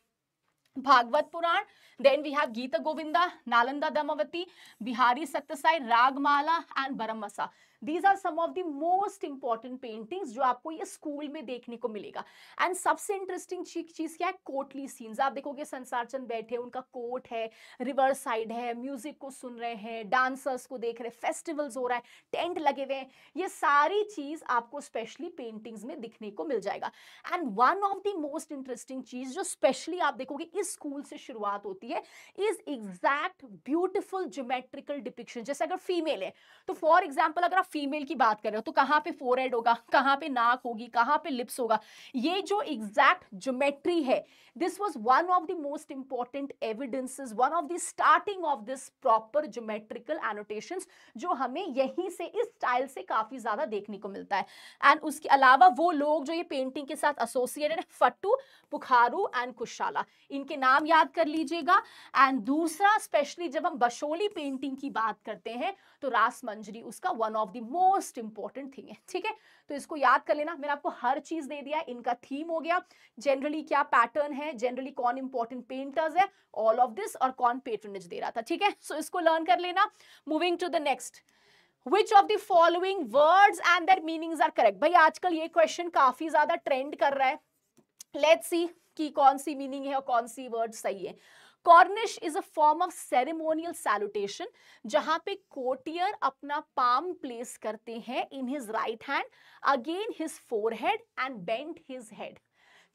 Bhagavata Purana then we have Gita Govinda Nalanda Damavati Bihari Satsai Ragamala and Baramasa these are some of the most important paintings जो आपको ये स्कूल में देखने को मिलेगा एंड सबसे इंटरेस्टिंग चीज क्या है कोटली सीन्स आप देखोगे संसार चंद बैठे उनका कोट है रिवर साइड है म्यूजिक को सुन रहे हैं डांसर्स को देख रहे हैं फेस्टिवल्स हो रहा है टेंट लगे हुए हैं ये सारी चीज आपको स्पेशली पेंटिंग्स में दिखने को मिल जाएगा and one of the most interesting चीज जो स्पेशली आप देखोगे इस स्कूल से शुरुआत होती है is exact beautiful geometrical depiction जैसे अगर फीमेल है तो फॉर एग्जाम्पल अगर आप फीमेल की बात कर रहे हो तो कहाँ पे फोर होगा कहाँ पे नाक होगी कहाँ पे लिप्स होगा ये जो एग्जैक्ट ज्योमेट्री है this was one of the most important evidences one of the starting of this proper geometrical annotation जो हमें यहीं से इस स्टाइल से काफी ज्यादा देखने को मिलता है एंड उसके अलावा वो लोग जो ये पेंटिंग के साथ एसोसिएटेड है फट्टू पुखारू एंड कुशाला इनके नाम याद कर लीजिएगा एंड दूसरा स्पेशली जब हम बशोली पेंटिंग की बात करते हैं तो रास मंजरी उसका one of the most important thing है ठीक है तो इसको याद कर लेना मैंने आपको हर चीज दे दिया इनका थीम हो गया जनरली क्या पैटर्न है जनरली कौन इंपॉर्टेंट पेंटर्स है ऑल ऑफ दिस और कौन पेटर्नेज दे रहा था ठीक है सो so, इसको लर्न कर लेना moving to the next Which of the following words and their meanings are correct? भाई आजकल ये क्वेश्चन काफी ज्यादा ट्रेंड कर रहा है लेट्स सी कि कौन सी मीनिंग है और कौन सी वर्ड सही है कॉर्निश is a form of ceremonial salutation जहां पे कोटियर अपना पाम प्लेस करते हैं in his right hand again his forehead and bent his head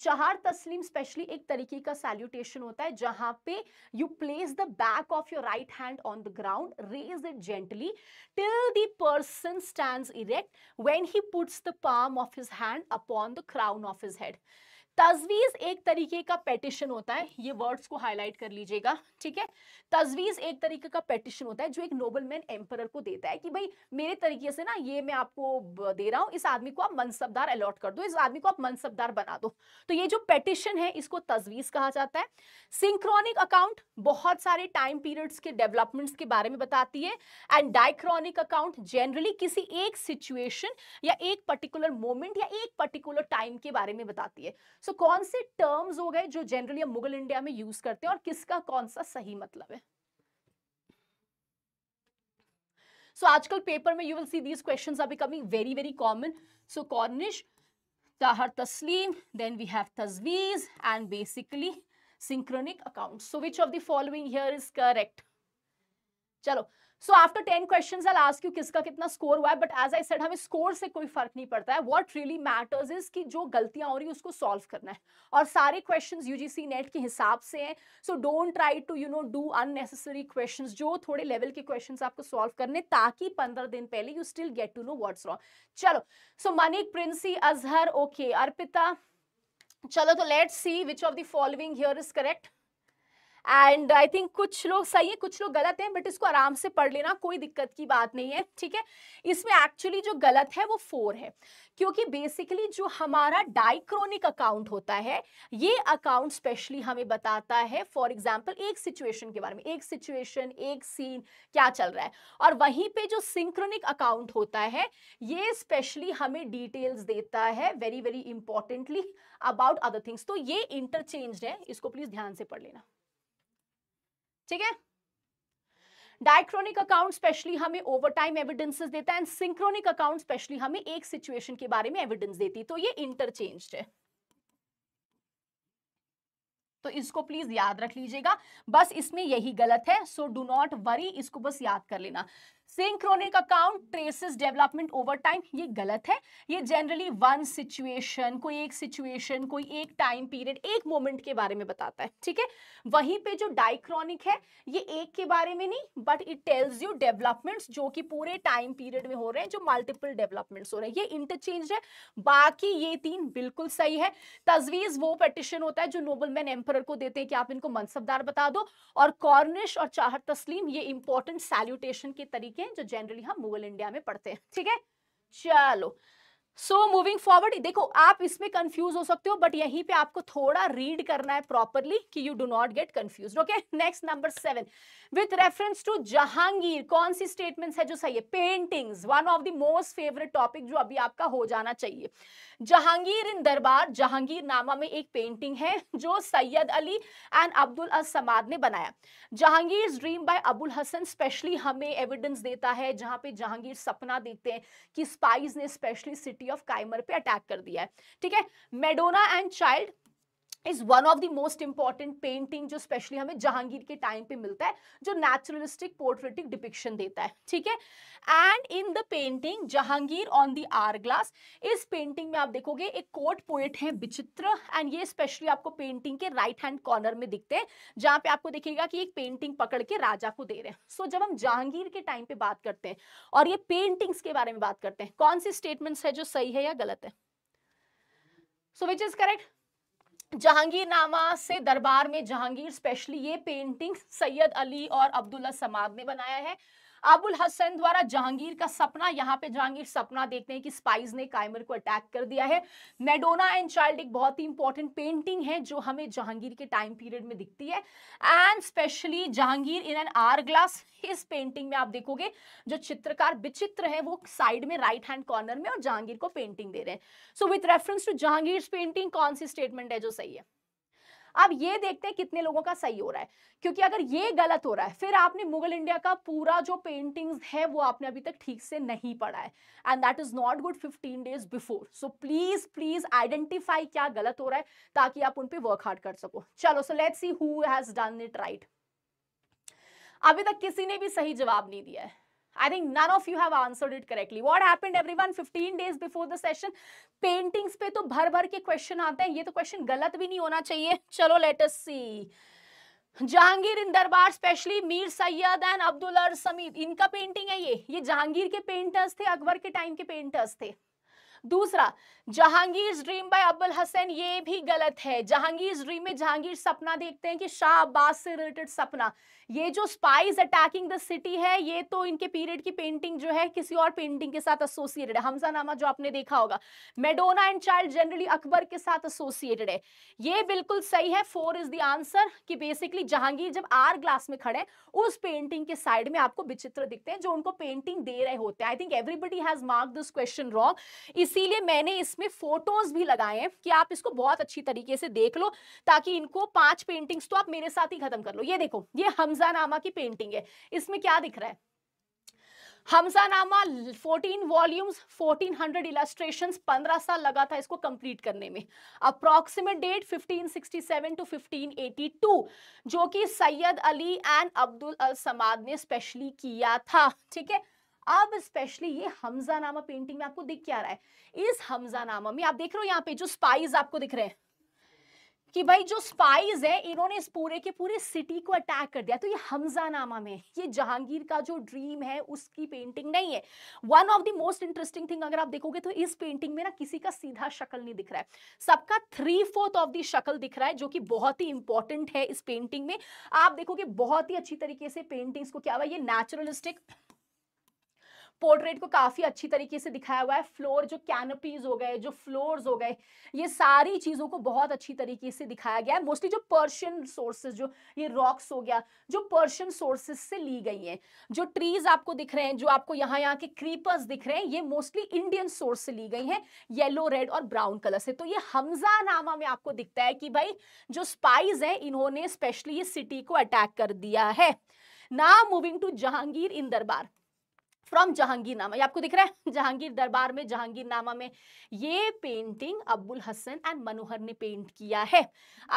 चहार तस्लीम स्पेशली एक तरीके का सैल्यूटेशन होता है जहां पे you place the back of your right hand on the ground raise it gently till the person stand erect when he puts the palm of his hand upon the crown of his head तजवीज़ एक तरीके का petition होता है ये words को highlight कर लीजिएगा ठीक है तजवीज़ एक तरीके का पेटिशन होता है जो एक नोबलमैन एम्पर को देता है कि भाई मेरे तरीके से ना ये मैं आपको दे रहा हूँ इस आदमी को आप मनसबदार अलॉट कर दो इस आदमी को आप मनसबदार बना दो तो ये जो पेटिशन है इसको तजवीज़ कहा जाता है सिंक्रॉनिक अकाउंट बहुत सारे टाइम पीरियड्स के डेवलपमेंट्स के बारे में बताती है एंड डायक्रॉनिक अकाउंट जनरली किसी एक सिचुएशन या एक पर्टिकुलर मोमेंट या एक पर्टिकुलर टाइम के बारे में बताती है so, सो कौन से टर्म्स हो गए जो जनरली हम मुगल इंडिया में यूज करते हैं और किसका कौन सा सही मतलब है सो so, आजकल पेपर में you will see these question very very common so कॉर्निश ताहर तस्लीम देन वी हैव तजवीज and basically synchronic account so which of the is correct चलो so after ten question I ask you किसका कितना score हुआ है बट एज आई सेड हमें स्कोर से कोई फर्क नहीं पड़ता है वॉट रियली मैटर्स इज की जो गलतियां हो रही है उसको सॉल्व करना है और सारे क्वेश्चन यूजीसी नेट के हिसाब से हैं so don't try to you know do unnecessary question जो थोड़े लेवल के क्वेश्चन आपको सॉल्व करने ताकि पंद्रह दिन पहले you still get to know what's wrong चलो सो मनी प्रिंसी अजहर ओके अर्पिता चलो तो let see which of the following here is correct and I think कुछ लोग सही है कुछ लोग गलत हैं बट इसको आराम से पढ़ लेना कोई दिक्कत की बात नहीं है ठीक है इसमें एक्चुअली जो गलत है वो फोर है क्योंकि बेसिकली जो हमारा डाइक्रोनिक अकाउंट होता है ये अकाउंट स्पेशली हमें बताता है फॉर एग्जाम्पल एक सिचुएशन के बारे में एक सिचुएशन एक सीन क्या चल रहा है और वहीं पे जो सिंक्रोनिक अकाउंट होता है ये स्पेशली हमें डिटेल्स देता है very very importantly about other things तो ये इंटरचेंज है इसको प्लीज ध्यान से पढ़ लेना ठीक है डायक्रोनिक अकाउंट स्पेशली हमें ओवर टाइम एविडेंसेस देता है एंड सिंक्रोनिक अकाउंट स्पेशली हमें एक सिचुएशन के बारे में एविडेंस देती तो ये इंटरचेंज है तो इसको प्लीज याद रख लीजिएगा बस इसमें यही गलत है सो डू नॉट वरी इसको बस याद कर लेना synchronic account traces development over time ये गलत है ये जनरली वन सिचुएशन कोई एक सिचुएशन कोई एक टाइम पीरियड एक मोमेंट के बारे में बताता है ठीक है वहीं पे जो डाइक्रॉनिक है ये एक के बारे में नहीं but it tells you developments जो कि पूरे टाइम पीरियड में हो रहे हैं जो मल्टीपल डेवलपमेंट्स हो रहे हैं ये इंटरचेंज है बाकी ये तीन बिल्कुल सही है तजवीज वो पटिशन होता है जो मैन एम्पर को देते हैं कि आप इनको मनसबदार बता दो और कॉर्निश और चाहत तस्लीम ये इंपॉर्टेंट सैल्यूटेशन के तरीके हैं जो जनरली हम मुगल इंडिया में पढ़ते हैं ठीक है चलो सो मूविंग फॉरवर्ड देखो आप इसमें कंफ्यूज हो सकते हो बट यहीं पे आपको थोड़ा रीड करना है प्रॉपरली कि you do not get confuse okay next number seven with reference to Jahangir कौन सी स्टेटमेंट्स है जो सही है paintings one of the most favourite topic जो अभी आपका हो जाना चाहिए जहांगीर इन दरबार जहांगीर नामा में एक पेंटिंग है जो सैयद अली एंड अब्दुल असमाद ने बनाया Jahangir dream by Abul Hasan specially हमें एविडेंस देता है जहां पे जहांगीर सपना देखते हैं कि स्पाइस ने स्पेशली सिटी ऑफ काइमर पे अटैक कर दिया है ठीक है Madonna and child is one of the most important painting जो स्पेशली हमें जहांगीर के टाइम पे मिलता है जो नेचुरलिस्टिक पोर्ट्रेटिक डिपिक्शन देता है ठीक है and in the painting Jahangir on the hourglass इस पेंटिंग में आप देखोगे एक कोट पोएट है विचित्र एंड ये स्पेशली आपको पेंटिंग के राइट हैंड कॉर्नर में दिखते हैं जहां पे आपको देखिएगा कि एक पेंटिंग पकड़ के राजा को दे रहे हैं सो so, जब हम जहांगीर के टाइम पे बात करते हैं और ये पेंटिंग्स के बारे में बात करते हैं कौन सी स्टेटमेंट्स है जो सही है या गलत है so which is correct Jahangirnama से दरबार में जहांगीर स्पेशली ये पेंटिंग सैयद अली और अब्दुल्ला समाद ने बनाया है अबुल हसन द्वारा जहांगीर का सपना यहाँ पे जहांगीर सपना देखते हैं कि स्पाइस ने कायमर को अटैक कर दिया है मेडोना एंड चाइल्ड एक बहुत ही इंपॉर्टेंट पेंटिंग है जो हमें जहांगीर के टाइम पीरियड में दिखती है and specially Jahangir in an hourglass इस पेंटिंग में आप देखोगे जो चित्रकार विचित्र है वो साइड में राइट हैंड कॉर्नर में और जहांगीर को पेंटिंग दे रहे हैं so with reference to Jahangir painting कौन सी स्टेटमेंट है जो सही है अब ये देखते हैं कितने लोगों का सही हो रहा है क्योंकि अगर ये गलत हो रहा है फिर आपने मुगल इंडिया का पूरा जो पेंटिंग्स है वो आपने अभी तक ठीक से नहीं पढ़ा है and that is not good fifteen days before so please please identify क्या गलत हो रहा है ताकि आप उन पर वर्क हार्ड कर सको चलो so let see whose has done it right अभी तक किसी ने भी सही जवाब नहीं दिया है I think none of you have answered it correctly. What happened everyone 15 days before the session? Paintings पे तो भर भर के question आते हैं ये तो question गलत भी नहीं होना चाहिए चलो let us see. Jahangir in दरबार स्पेशली मीर सैयद एंड अब्दुल समीद इनका पेंटिंग है ये ये जहांगीर के पेंटर्स थे अकबर के टाइम के पेंटर्स थे दूसरा जहांगीर ड्रीम बाय अब्बुल हसन ये भी गलत है जहांगीर ड्रीम में जहांगीर सपना देखते हैं कि शाह अब्बास से रिलेटेड सपना ये जो स्पाइस अटैकिंग द सिटी है ये तो इनके पीरियड की पेंटिंग जो है किसी और पेंटिंग के साथ एसोसिएटेड है हमजा नामा जो आपने देखा होगा Madonna and child generally Akbar के साथ एसोसिएटेड है ये बिल्कुल सही है फोर इज द आंसर कि बेसिकली जहांगीर जब आर ग्लास में खड़े उस पेंटिंग के साइड में आपको विचित्र दिखते हैं जो उनको पेंटिंग दे रहे होते हैं I think everybody has mark this question wrong इसीलिए मैंने इसमें फोटोज भी लगाए हैं कि आप इसको बहुत अच्छी तरीके से देख लो ताकि इनको पांच पेंटिंग्स तो आप मेरे साथ ही खत्म कर लो ये देखो ये हमजा हमजा नामा की पेंटिंग है इसमें क्या दिख रहा है हमजा नामा 14 वॉल्यूम्स 1400 इलास्ट्रेशन पंद्रह साल लगा था इसको कंप्लीट करने में अप्रोक्सीमेट डेट 1567 टू 1582 जो कि सैयद अली एंड अब्दुल अल समाद ने स्पेशली किया था ठीक है अब स्पेशली ये हमजा नामा पेंटिंग में आपको दिख क्या रहा है इस हमजा नामा में आप देख रहे हो यहाँ पे जो स्पाइस आपको दिख रहे हैं कि भाई जो स्पाइज है इन्होंने इस पूरे के पूरे सिटी को अटैक कर दिया तो ये हमजा नामा में ये जहांगीर का जो ड्रीम है उसकी पेंटिंग नहीं है one of the most interesting thing अगर आप देखोगे तो इस पेंटिंग में ना किसी का सीधा शक्ल नहीं दिख रहा है सबका थ्री फोर्थ ऑफ दी शक्ल दिख रहा है जो कि बहुत ही इंपॉर्टेंट है इस पेंटिंग में आप देखोगे बहुत ही अच्छी तरीके से पेंटिंग्स को क्या हुआ ये नेचुरलिस्टिक पोर्ट्रेट को काफ़ी अच्छी तरीके से दिखाया हुआ है फ्लोर जो कैनपीज हो गए जो फ्लोर्स हो गए ये सारी चीज़ों को बहुत अच्छी तरीके से दिखाया गया है मोस्टली जो पर्शियन सोर्सेज जो ये रॉक्स हो गया जो पर्शियन सोर्सेज से ली गई हैं जो ट्रीज आपको दिख रहे हैं जो आपको यहाँ यहाँ के क्रीपर्स दिख रहे हैं ये मोस्टली इंडियन सोर्स से ली गई है येलो रेड और ब्राउन कलर से तो ये हमजा नामा में आपको दिखता है कि भाई जो स्पाइज है इन्होंने स्पेशली ये सिटी को अटैक कर दिया है ना मूविंग टू जहांगीर इन दरबार फ्रॉम जहांगीरनामा ये आपको दिख रहा है जहांगीर दरबार में जहांगीरनामा में ये पेंटिंग अब्बुल हसन एंड मनोहर ने पेंट किया है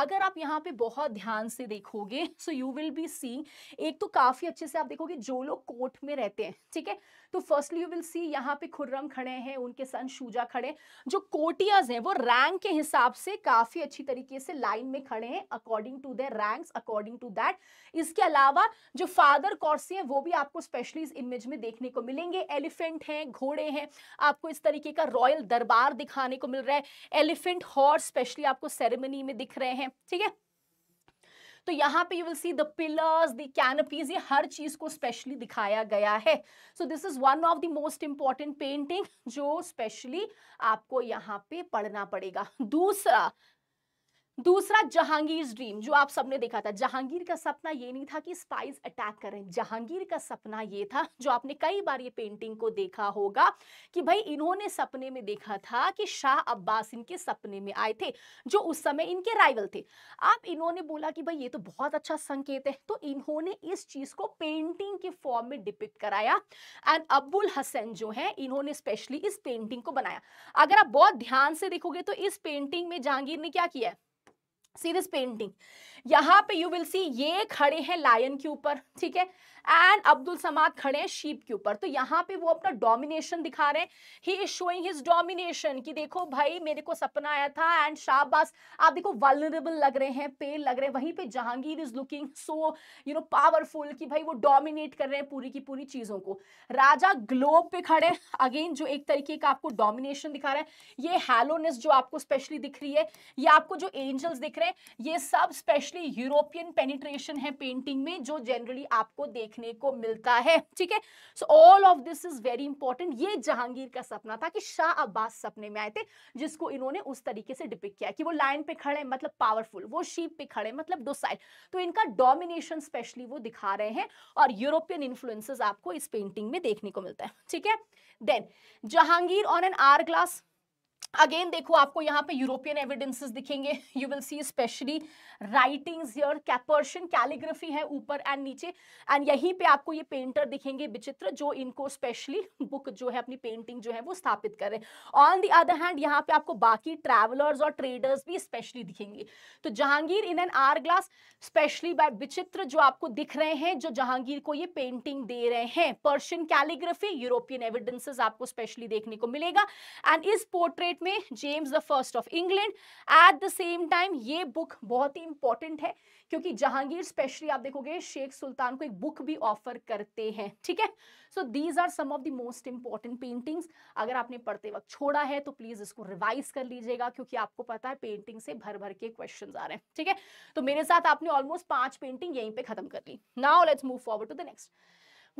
अगर आप यहाँ पे बहुत ध्यान से देखोगे so you will be see एक तो काफी अच्छे से आप देखोगे जो लोग कोर्ट में रहते हैं ठीक है तो फर्स्टली यू विल सी यहाँ पे खुर्रम खड़े हैं उनके सन शूजा खड़े जो कोटियाज हैं वो रैंक के हिसाब से काफी अच्छी तरीके से लाइन में खड़े हैं according to their ranks according to that इसके अलावा जो फादर कॉर्सी हैं वो भी आपको स्पेशली इस इमेज में देखने को मिलेंगे एलिफेंट हैं घोड़े हैं आपको इस तरीके का रॉयल दरबार दिखाने को मिल रहा है एलिफेंट हॉर्स स्पेशली आपको सेरेमनी में दिख रहे हैं ठीक है तो यहाँ पे you will see the pillars the canopies ये हर चीज को स्पेशली दिखाया गया है so this is one of the most important painting जो स्पेशली आपको यहाँ पे पढ़ना पड़ेगा दूसरा दूसरा जहांगीर ड्रीम जो आप सबने देखा था जहांगीर का सपना ये नहीं था कि स्पाइस अटैक करें जहांगीर का सपना ये था जो आपने कई बार ये पेंटिंग को देखा होगा कि भाई इन्होंने सपने में देखा था कि शाह अब्बास इनके सपने में आए थे जो उस समय इनके राइवल थे आप इन्होंने बोला कि भाई ये तो बहुत अच्छा संकेत है तो इन्होंने इस चीज को पेंटिंग के फॉर्म में डिपिक्ट कराया एंड अब्बुल हसन जो है इन्होंने स्पेशली इस पेंटिंग को बनाया अगर आप बहुत ध्यान से देखोगे तो इस पेंटिंग में जहांगीर ने क्या किया सी दिस पेंटिंग यहाँ पे यू विल सी ये खड़े हैं लायन के ऊपर ठीक है एंड अब्दुल समाद खड़े हैं शीप के ऊपर तो यहाँ पे वो अपना डोमिनेशन दिखा रहे हैं he is showing his domination कि देखो भाई मेरे को सपना आया था एंड शाहबास आप देखो वालेबल लग रहे हैं पेल लग रहे हैं वहीं पे Jahangir is looking so you know powerful कि भाई वो डोमिनेट कर रहे हैं पूरी की पूरी चीज़ों को राजा ग्लोब पे खड़े अगेन जो एक तरीके का आपको डोमिनेशन दिखा रहे हैं ये हेलोनेस जो आपको स्पेशली दिख रही है ये आपको जो एंजल्स दिख रहे हैं ये सब स्पेशली यूरोपियन पेनिट्रेशन है पेंटिंग में जो जनरली आपको देख देखने को मिलता है ठीक है so all of this is very important ये जहांगीर का सपना था कि शाह अब्बास सपने में आए थे जिसको इन्होंने उस तरीके से डिपिक किया कि वो लाइन पे खड़े मतलब पावरफुल वो शीप पे खड़े मतलब डोसाइल तो इनका डोमिनेशन स्पेशली वो दिखा रहे हैं और यूरोपियन इन्फ्लुएंसेस आपको इस पेंटिंग में देखने को मिलता है ठीक है then Jahangir on an hourglass again देखो आपको यहाँ पे यूरोपियन एविडेंसेस दिखेंगे you will see specially writings here caption calligraphy है ऊपर एंड नीचे एंड यहीं पे आपको ये पेंटर दिखेंगे विचित्र जो इनको स्पेशली बुक जो है अपनी पेंटिंग जो है वो स्थापित कर रहे हैं ऑन दी अदर हैंड यहाँ पे आपको बाकी ट्रैवलर्स और ट्रेडर्स भी स्पेशली दिखेंगे तो Jahangir in an hourglass specially by Bichitr जो आपको दिख रहे हैं जो जहांगीर को ये पेंटिंग दे रहे हैं पर्शियन कैलीग्राफी यूरोपियन एविडेंसेज आपको स्पेशली देखने को मिलेगा एंड इस पोर्ट्रेट डेट में James the first of England at the same time ये बुक बहुत ही इंपॉर्टेंट है क्योंकि जहांगीर स्पेशली आप देखोगे शेख सुल्तान को एक बुक भी ऑफर करते हैं ठीक है so these are some of the most important paintings अगर आपने पढ़ते वक्त छोड़ा है तो प्लीज इसको रिवाइज कर लीजिएगा क्योंकि आपको पता है पेंटिंग से भर भर के क्वेश्चन आ रहे हैं ठीक है तो मेरे साथ आपने ऑलमोस्ट पांच पेंटिंग यहीं पे खत्म कर ली now let's move forward to the next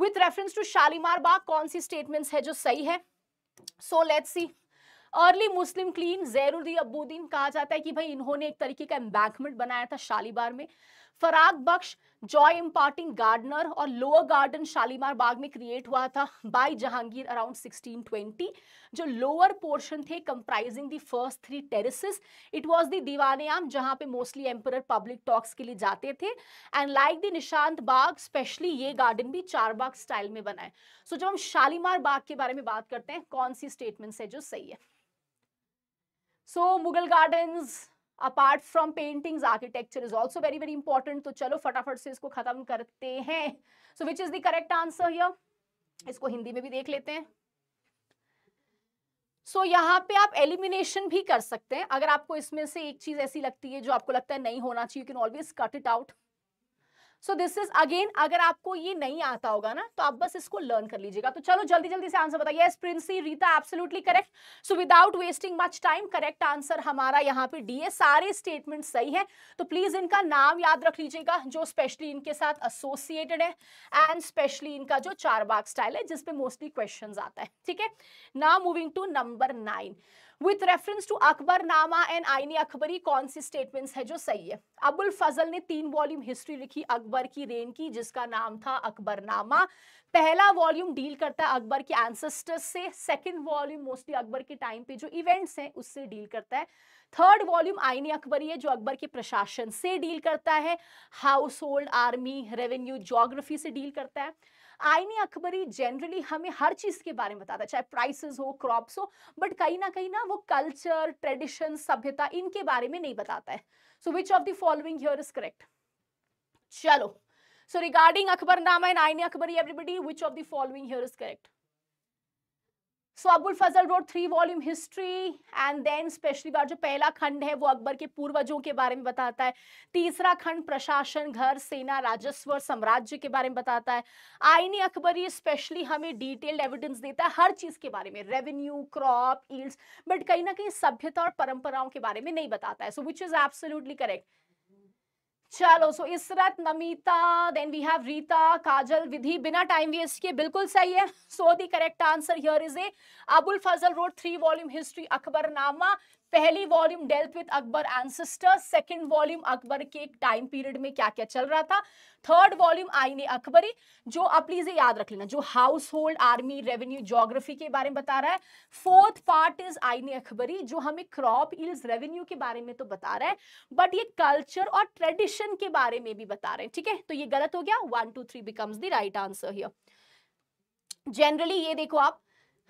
with reference to Shalimar Bagh कौन सी स्टेटमेंट्स है जो सही है so let's see early Muslim clean Zairuddin Abuddin कहा जाता है कि भाई इन्होंने एक तरीके का एम्बैकमेंट बनाया था शालीबार में Farag Bakhsh joy imparting gardener और लोअर गार्डन शालीमार बाग में क्रिएट हुआ था बाय जहांगीर अराउंड 1620 जो लोअर पोर्शन थे comprising the first three terraces it was the Diwan e Aam जहां पे मोस्टली एम्पर पब्लिक टॉक्स के लिए जाते थे and like the Nishat Bagh specially ये गार्डन भी चार बाग स्टाइल में बनाए सो so, जब हम शालीमार बाग के बारे में बात करते हैं कौन सी स्टेटमेंट्स है जो सही है so Mughal gardens apart from paintings architecture is also very very important तो चलो फटाफट से इसको खत्म करते हैं so which is the correct answer here इसको हिंदी में भी देख लेते हैं सो so, यहाँ पे आप एलिमिनेशन भी कर सकते हैं अगर आपको इसमें से एक चीज ऐसी लगती है जो आपको लगता है नहीं होना चाहिए you can always cut it out so this is again अगर आपको ये नहीं आता होगा ना तो आप बस इसको लर्न कर लीजिएगा तो चलो जल्दी जल्दी से आंसर बताइए yes Princy Rita absolutely correct so without wasting much time correct answer हमारा यहाँ पे डी है सारे स्टेटमेंट सही है तो प्लीज इनका नाम याद रख लीजिएगा जो स्पेशली इनके साथ एसोसिएटेड है एंड स्पेशली इनका जो चार बाग स्टाइल है जिसपे मोस्टली क्वेश्चन आता है ठीक है ना moving to number nine with reference to Akbarnama and Aini Akbari कौन सी स्टेटमेंट्स है जो सही है अबुल फजल ने तीन वॉल्यूम हिस्ट्री लिखी अकबर की रेन की जिसका नाम था अकबरनामा पहला वॉल्यूम डील करता है अकबर के एंसेस्टर्स से सेकंड वॉल्यूम मोस्टली अकबर के टाइम पे जो इवेंट्स हैं उससे डील करता है थर्ड वॉल्यूम आईनी अकबरी है जो अकबर के प्रशासन से डील करता है household army revenue geography से डील करता है आईनी अखबरी जनरली हमें हर चीज़ के बारे में बताता है चाहे प्राइसेस हो क्रॉप्स हो बट कहीं ना कहीं ना वो कल्चर ट्रेडिशन सभ्यता इनके बारे में नहीं बताता है so which of the following here is correct चलो so regarding Akbarnama and Aini Akbari everybody which of the following here is correct so Abul Fazal wrote three volume history and then specially बार जो पहला खंड है वो अकबर के पूर्वजों के बारे में बताता है तीसरा खंड प्रशासन घर सेना राजस्व और साम्राज्य के बारे में बताता है आईने अकबर ये स्पेशली हमें डिटेल्ड एविडेंस देता है हर चीज़ के बारे में रेवेन्यू क्रॉप ईल्ड्स बट कहीं ना कहीं सभ्यता और परंपराओं के बारे में नहीं बताता है so which is absolutely correct चलो so Israt Namita then we have Rita Kajal Vidhi बिना टाइम वेस्ट किए बिल्कुल सही है so the correct answer here is A Abul Fazal wrote three volume history Akbarnama पहली volume dealt with Akbar ancestor second volume Akbar के एक टाइम पीरियड में क्या क्या चल रहा था थर्ड वॉल्यूम आईने अकबरी जो आप प्लीज याद रख लेना जो household army revenue geography के बारे में बता रहा है फोर्थ पार्ट इज आईने अकबरी जो हमें क्रॉप इल्स रेवेन्यू के बारे में तो बता रहा है बट ये कल्चर और ट्रेडिशन के बारे में भी बता रहे हैं ठीक है तो ये गलत हो गया one two three becomes the right answer here generally ये देखो आप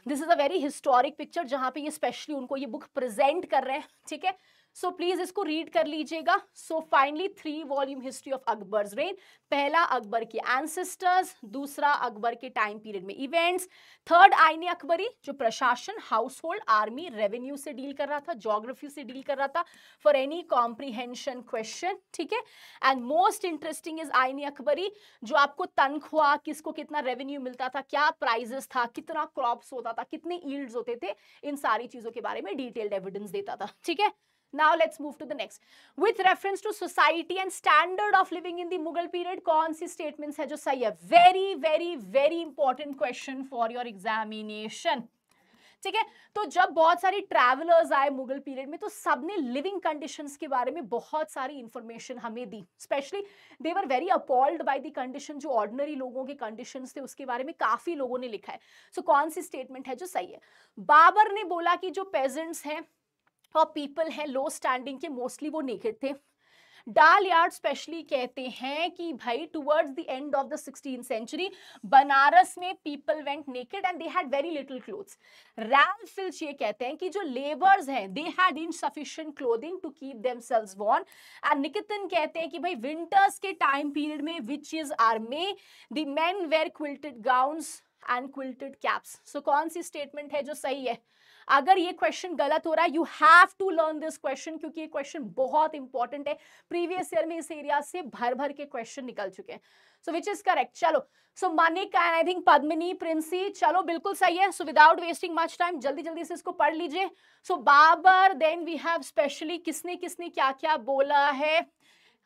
this is a very historic picture जहां पे ये स्पेशली उनको ये बुक प्रेजेंट कर रहे हैं ठीक है सो प्लीज इसको रीड कर लीजिएगा so finally three volume history of Akbar reign पहला अकबर के एंसेस्टर्स दूसरा अकबर के टाइम पीरियड में इवेंट्स थर्ड आईनी अकबरी जो प्रशासन हाउस होल्ड आर्मी रेवेन्यू से डील कर रहा था जोग्राफी से डील कर रहा था फॉर एनी कॉम्प्रीहेंशन क्वेश्चन ठीक है एंड मोस्ट इंटरेस्टिंग इज आईनी अकबरी जो आपको तनख्वाह किसको कितना रेवेन्यू मिलता था क्या प्राइजेस था कितना क्रॉप्स होता था कितने ईल्ड होते थे इन सारी चीजों के बारे में डिटेल्ड एविडेंस देता था ठीक है now let's move to the next with reference to society and standard of living in the mughal period कौन सी statements है जो सही है very very very important question for your examination ठीक है तो जब बहुत सारे ट्रैवलर्स आए मुगल पीरियड में तो सबने लिविंग कंडीशंस के बारे में बहुत सारी इंफॉर्मेशन हमें दी specially they were very appalled by the condition जो ऑर्डनरी लोगों के कंडीशंस थे उसके बारे में काफ़ी लोगों ने लिखा है सो so, कौन सी स्टेटमेंट है जो सही है बाबर ने बोला कि जो पेजेंट्स हैं पीपल हैं लो स्टैंडिंग के मोस्टली वो नेकेड थे डाल यार्ड स्पेशली कहते हैं कि भाई towards the end of the sixteen century Banaras में people went naked and they had very little clothes Ralph Fitch ये कहते हैं कि जो लेबर्स हैं they had insufficient clothing to keep themselves warm and Nikitin कहते हैं कि भाई विंटर्स के टाइम पीरियड में विच इज आर मे the man wear quilted gowns and quilted caps so कौन सी स्टेटमेंट है जो सही है अगर ये क्वेश्चन गलत हो रहा है you have to learn this question क्योंकि ये क्वेश्चन बहुत इंपॉर्टेंट है प्रीवियस ईयर में इस एरिया से भर भर के क्वेश्चन निकल चुके हैं सो विच इज करेक्ट चलो so Manik and I think Padmini Princy चलो बिल्कुल सही है so without wasting much time जल्दी जल्दी से इसको पढ़ लीजिए so Babur then we have specially किसने किसने क्या क्या बोला है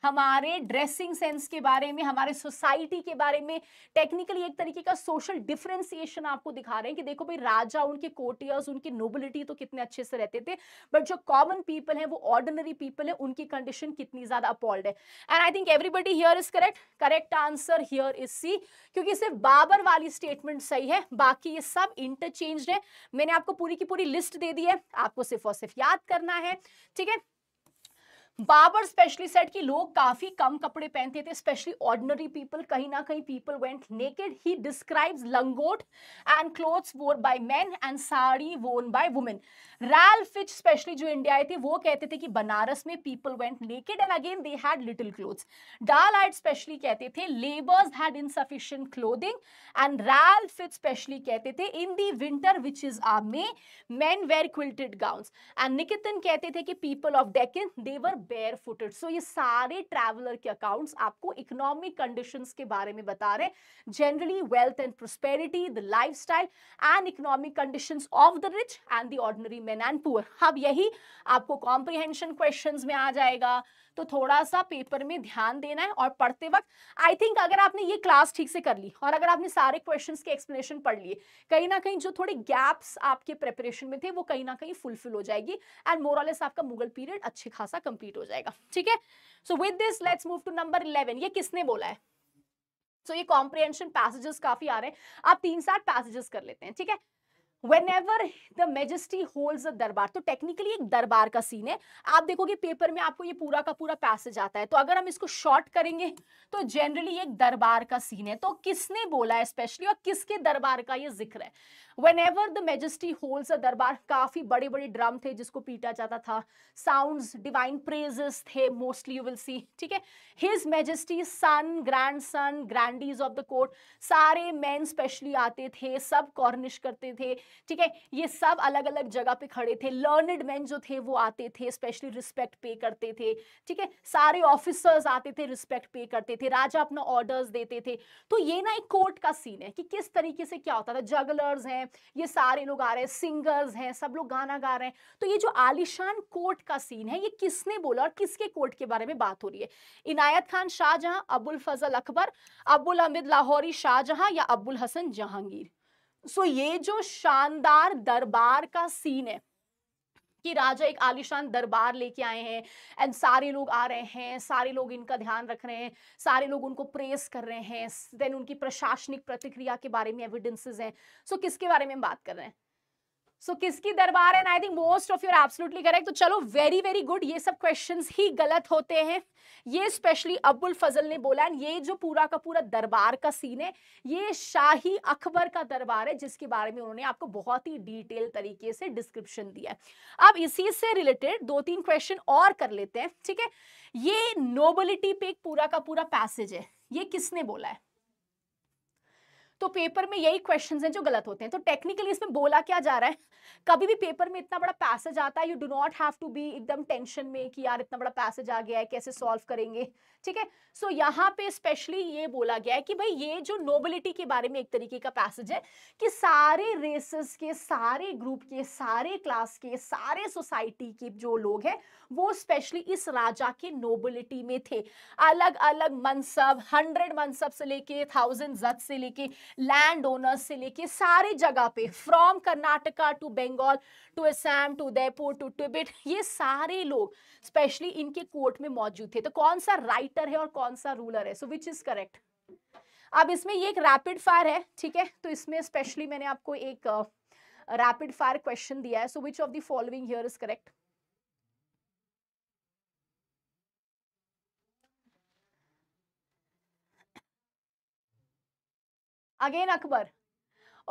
हमारे ड्रेसिंग सेंस के बारे में हमारे सोसाइटी के बारे में टेक्निकली एक तरीके का सोशल डिफ्रेंसिएशन आपको दिखा रहे हैं कि देखो भाई राजा उनके कोटियर्स उनकी नोबिलिटी तो कितने अच्छे से रहते थे बट जो कॉमन पीपल है वो ऑर्डिनरी पीपल है उनकी कंडीशन कितनी ज्यादा अपॉल्ड है and I think everybody here is correct correct answer here is C क्योंकि सिर्फ बाबर वाली स्टेटमेंट सही है बाकी ये सब इंटरचेंज है मैंने आपको पूरी की पूरी लिस्ट दे दी है आपको सिर्फ और सिर्फ याद करना है ठीक है बाबर स्पेशली सेट कि लोग काफी कम कपड़े पहनते थे स्पेशली ऑर्डिनरी पीपल कहीं ना कहीं people went naked he describes langot and clothes wore by men and sari worn by women Ralph Fitch specially जो इंडिया आए थे वो कहते थे कि बनारस में people went naked and again they had little clothes डाल आइट स्पेशली कहते थे labours had insufficient clothing and Ralph Fitch specially कहते थे in the winter which is आर मे men wear quilted gown and निकेतन कहते थे कि people of Deccan they were bare footed so ये सारे ट्रैवलर के अकाउंट्स आपको इकोनॉमिक कंडीशंस के बारे में बता रहे हैं generally wealth and prosperity the style and economic condition of the rich and the ordinary man and poor अब यही आपको कॉम्प्रिहेंशन क्वेश्चन में आ जाएगा तो थोड़ा सा पेपर में ध्यान देना है और पढ़ते वक्त आई थिंक अगर आपने ये क्लास ठीक से कर ली और अगर आपने सारे क्वेश्चन के एक्सप्लेनेशन पढ़ लिए कहीं ना कहीं जो थोड़े गैप्स आपके प्रेपरेशन में थे वो कहीं ना कहीं फुलफिल हो जाएगी एंड मोरलेस आपका मुगल पीरियड अच्छे खासा कंप्लीट हो जाएगा ठीक है so with this let's move to number eleven ये किसने बोला है सो so, ये कॉम्प्रिहेंशन पैसेजेस काफी आ रहे हैं आप तीन सात पैसेजेस कर लेते हैं ठीक है whenever the majesty hold durbar तो टेक्निकली एक दरबार का सीन है आप देखोगे पेपर में आपको ये पूरा का पूरा पैसेज आता है तो अगर हम इसको शॉर्ट करेंगे तो जनरली एक दरबार का सीन है तो किसने बोला है स्पेशली और किसके दरबार का ये जिक्र है whenever the majesty holds durbar काफी बड़े बड़े ड्रम थे जिसको पीटा जाता था साउंड डिवाइन प्रेजेस थे मोस्टली यू विल सी ठीक है his majesty son grandson grandees of the court सारे मैन स्पेशली आते थे सब कॉर्निश करते थे ठीक है ये सब अलग अलग जगह पे खड़े थे लर्नड मैन जो थे वो आते थे स्पेशली रिस्पेक्ट पे करते थे ठीक है सारे ऑफिसर्स आते थे रिस्पेक्ट पे करते थे राजा अपना ऑर्डर्स देते थे तो ये ना एक कोर्ट का सीन है कि किस तरीके से क्या होता था जगलर्स हैं ये सारे लोग आ रहे हैं सिंगर्स हैं सब लोग गाना गा रहे हैं तो ये जो आलिशान कोर्ट का सीन है ये किसने बोला और किसके कोर्ट के बारे में बात हो रही है इनायत खान शाहजहां अबुल फजल अकबर अबुल अमिद लाहौरी शाहजहां या अबुल हसन जहांगीर सो ये जो शानदार दरबार का सीन है कि राजा एक आलिशान दरबार लेके आए हैं एंड सारे लोग आ रहे हैं सारे लोग इनका ध्यान रख रहे हैं सारे लोग उनको प्रेस कर रहे हैं देन उनकी प्रशासनिक प्रतिक्रिया के बारे में एविडेंसेज हैं सो so, किसके बारे में हम बात कर रहे हैं सो so, किसकी durbar and I think most of your absolutely correct तो चलो वेरी वेरी गुड ये सब क्वेश्चंस ही गलत होते हैं ये स्पेशली अब्बुल फजल ने बोला एंड ये जो पूरा का पूरा दरबार का सीन है ये शाही अकबर का दरबार है जिसके बारे में उन्होंने आपको बहुत ही डिटेल तरीके से डिस्क्रिप्शन दिया है अब इसी से रिलेटेड दो तीन क्वेश्चन और कर लेते हैं ठीक है ये नोबलिटी पे एक पूरा का पूरा पैसेज है ये किसने बोला है तो पेपर में यही क्वेश्चन हैं जो गलत होते हैं तो टेक्निकली इसमें बोला क्या जा रहा है कभी भी पेपर में इतना बड़ा पैसेज आता है you do not have to be एकदम टेंशन में कि यार इतना बड़ा पैसेज आ गया है कैसे सॉल्व करेंगे ठीक है सो so, यहाँ पे स्पेशली ये बोला गया है कि भाई ये जो नोबिलिटी के बारे में एक तरीके का पैसेज है कि सारे रेसेस के सारे ग्रुप के सारे क्लास के सारे सोसाइटी के जो लोग हैं वो स्पेशली इस राजा के नोबिलिटी में थे अलग अलग मनसब हंड्रेड मनसब से लेके थाउजेंड जद से लेके लैंड ओनर्स से लेके सारे जगह पे from Karnataka to Bengal to Assam to Udaipur to Tibet ये सारे लोग स्पेशली इनके कोर्ट में मौजूद थे तो कौन सा राइटर है और कौन सा रूलर है सो विच इज करेक्ट अब इसमें ये एक रैपिड फायर है ठीक है तो इसमें स्पेशली मैंने आपको एक रैपिड फायर क्वेश्चन दिया है so which of the following here is correct again Akbar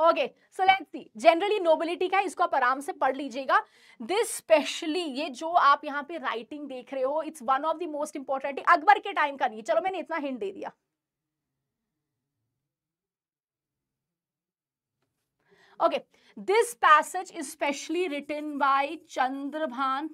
okay so let's see generally nobility का है इसको आप आराम से पढ़ लीजिएगा दिस स्पेशली ये जो आप यहाँ पे राइटिंग देख रहे हो it's one of the most important Akbar के टाइम का नहीं चलो मैंने इतना हिंट दे दिया okay this passage is specially written by chandrabhan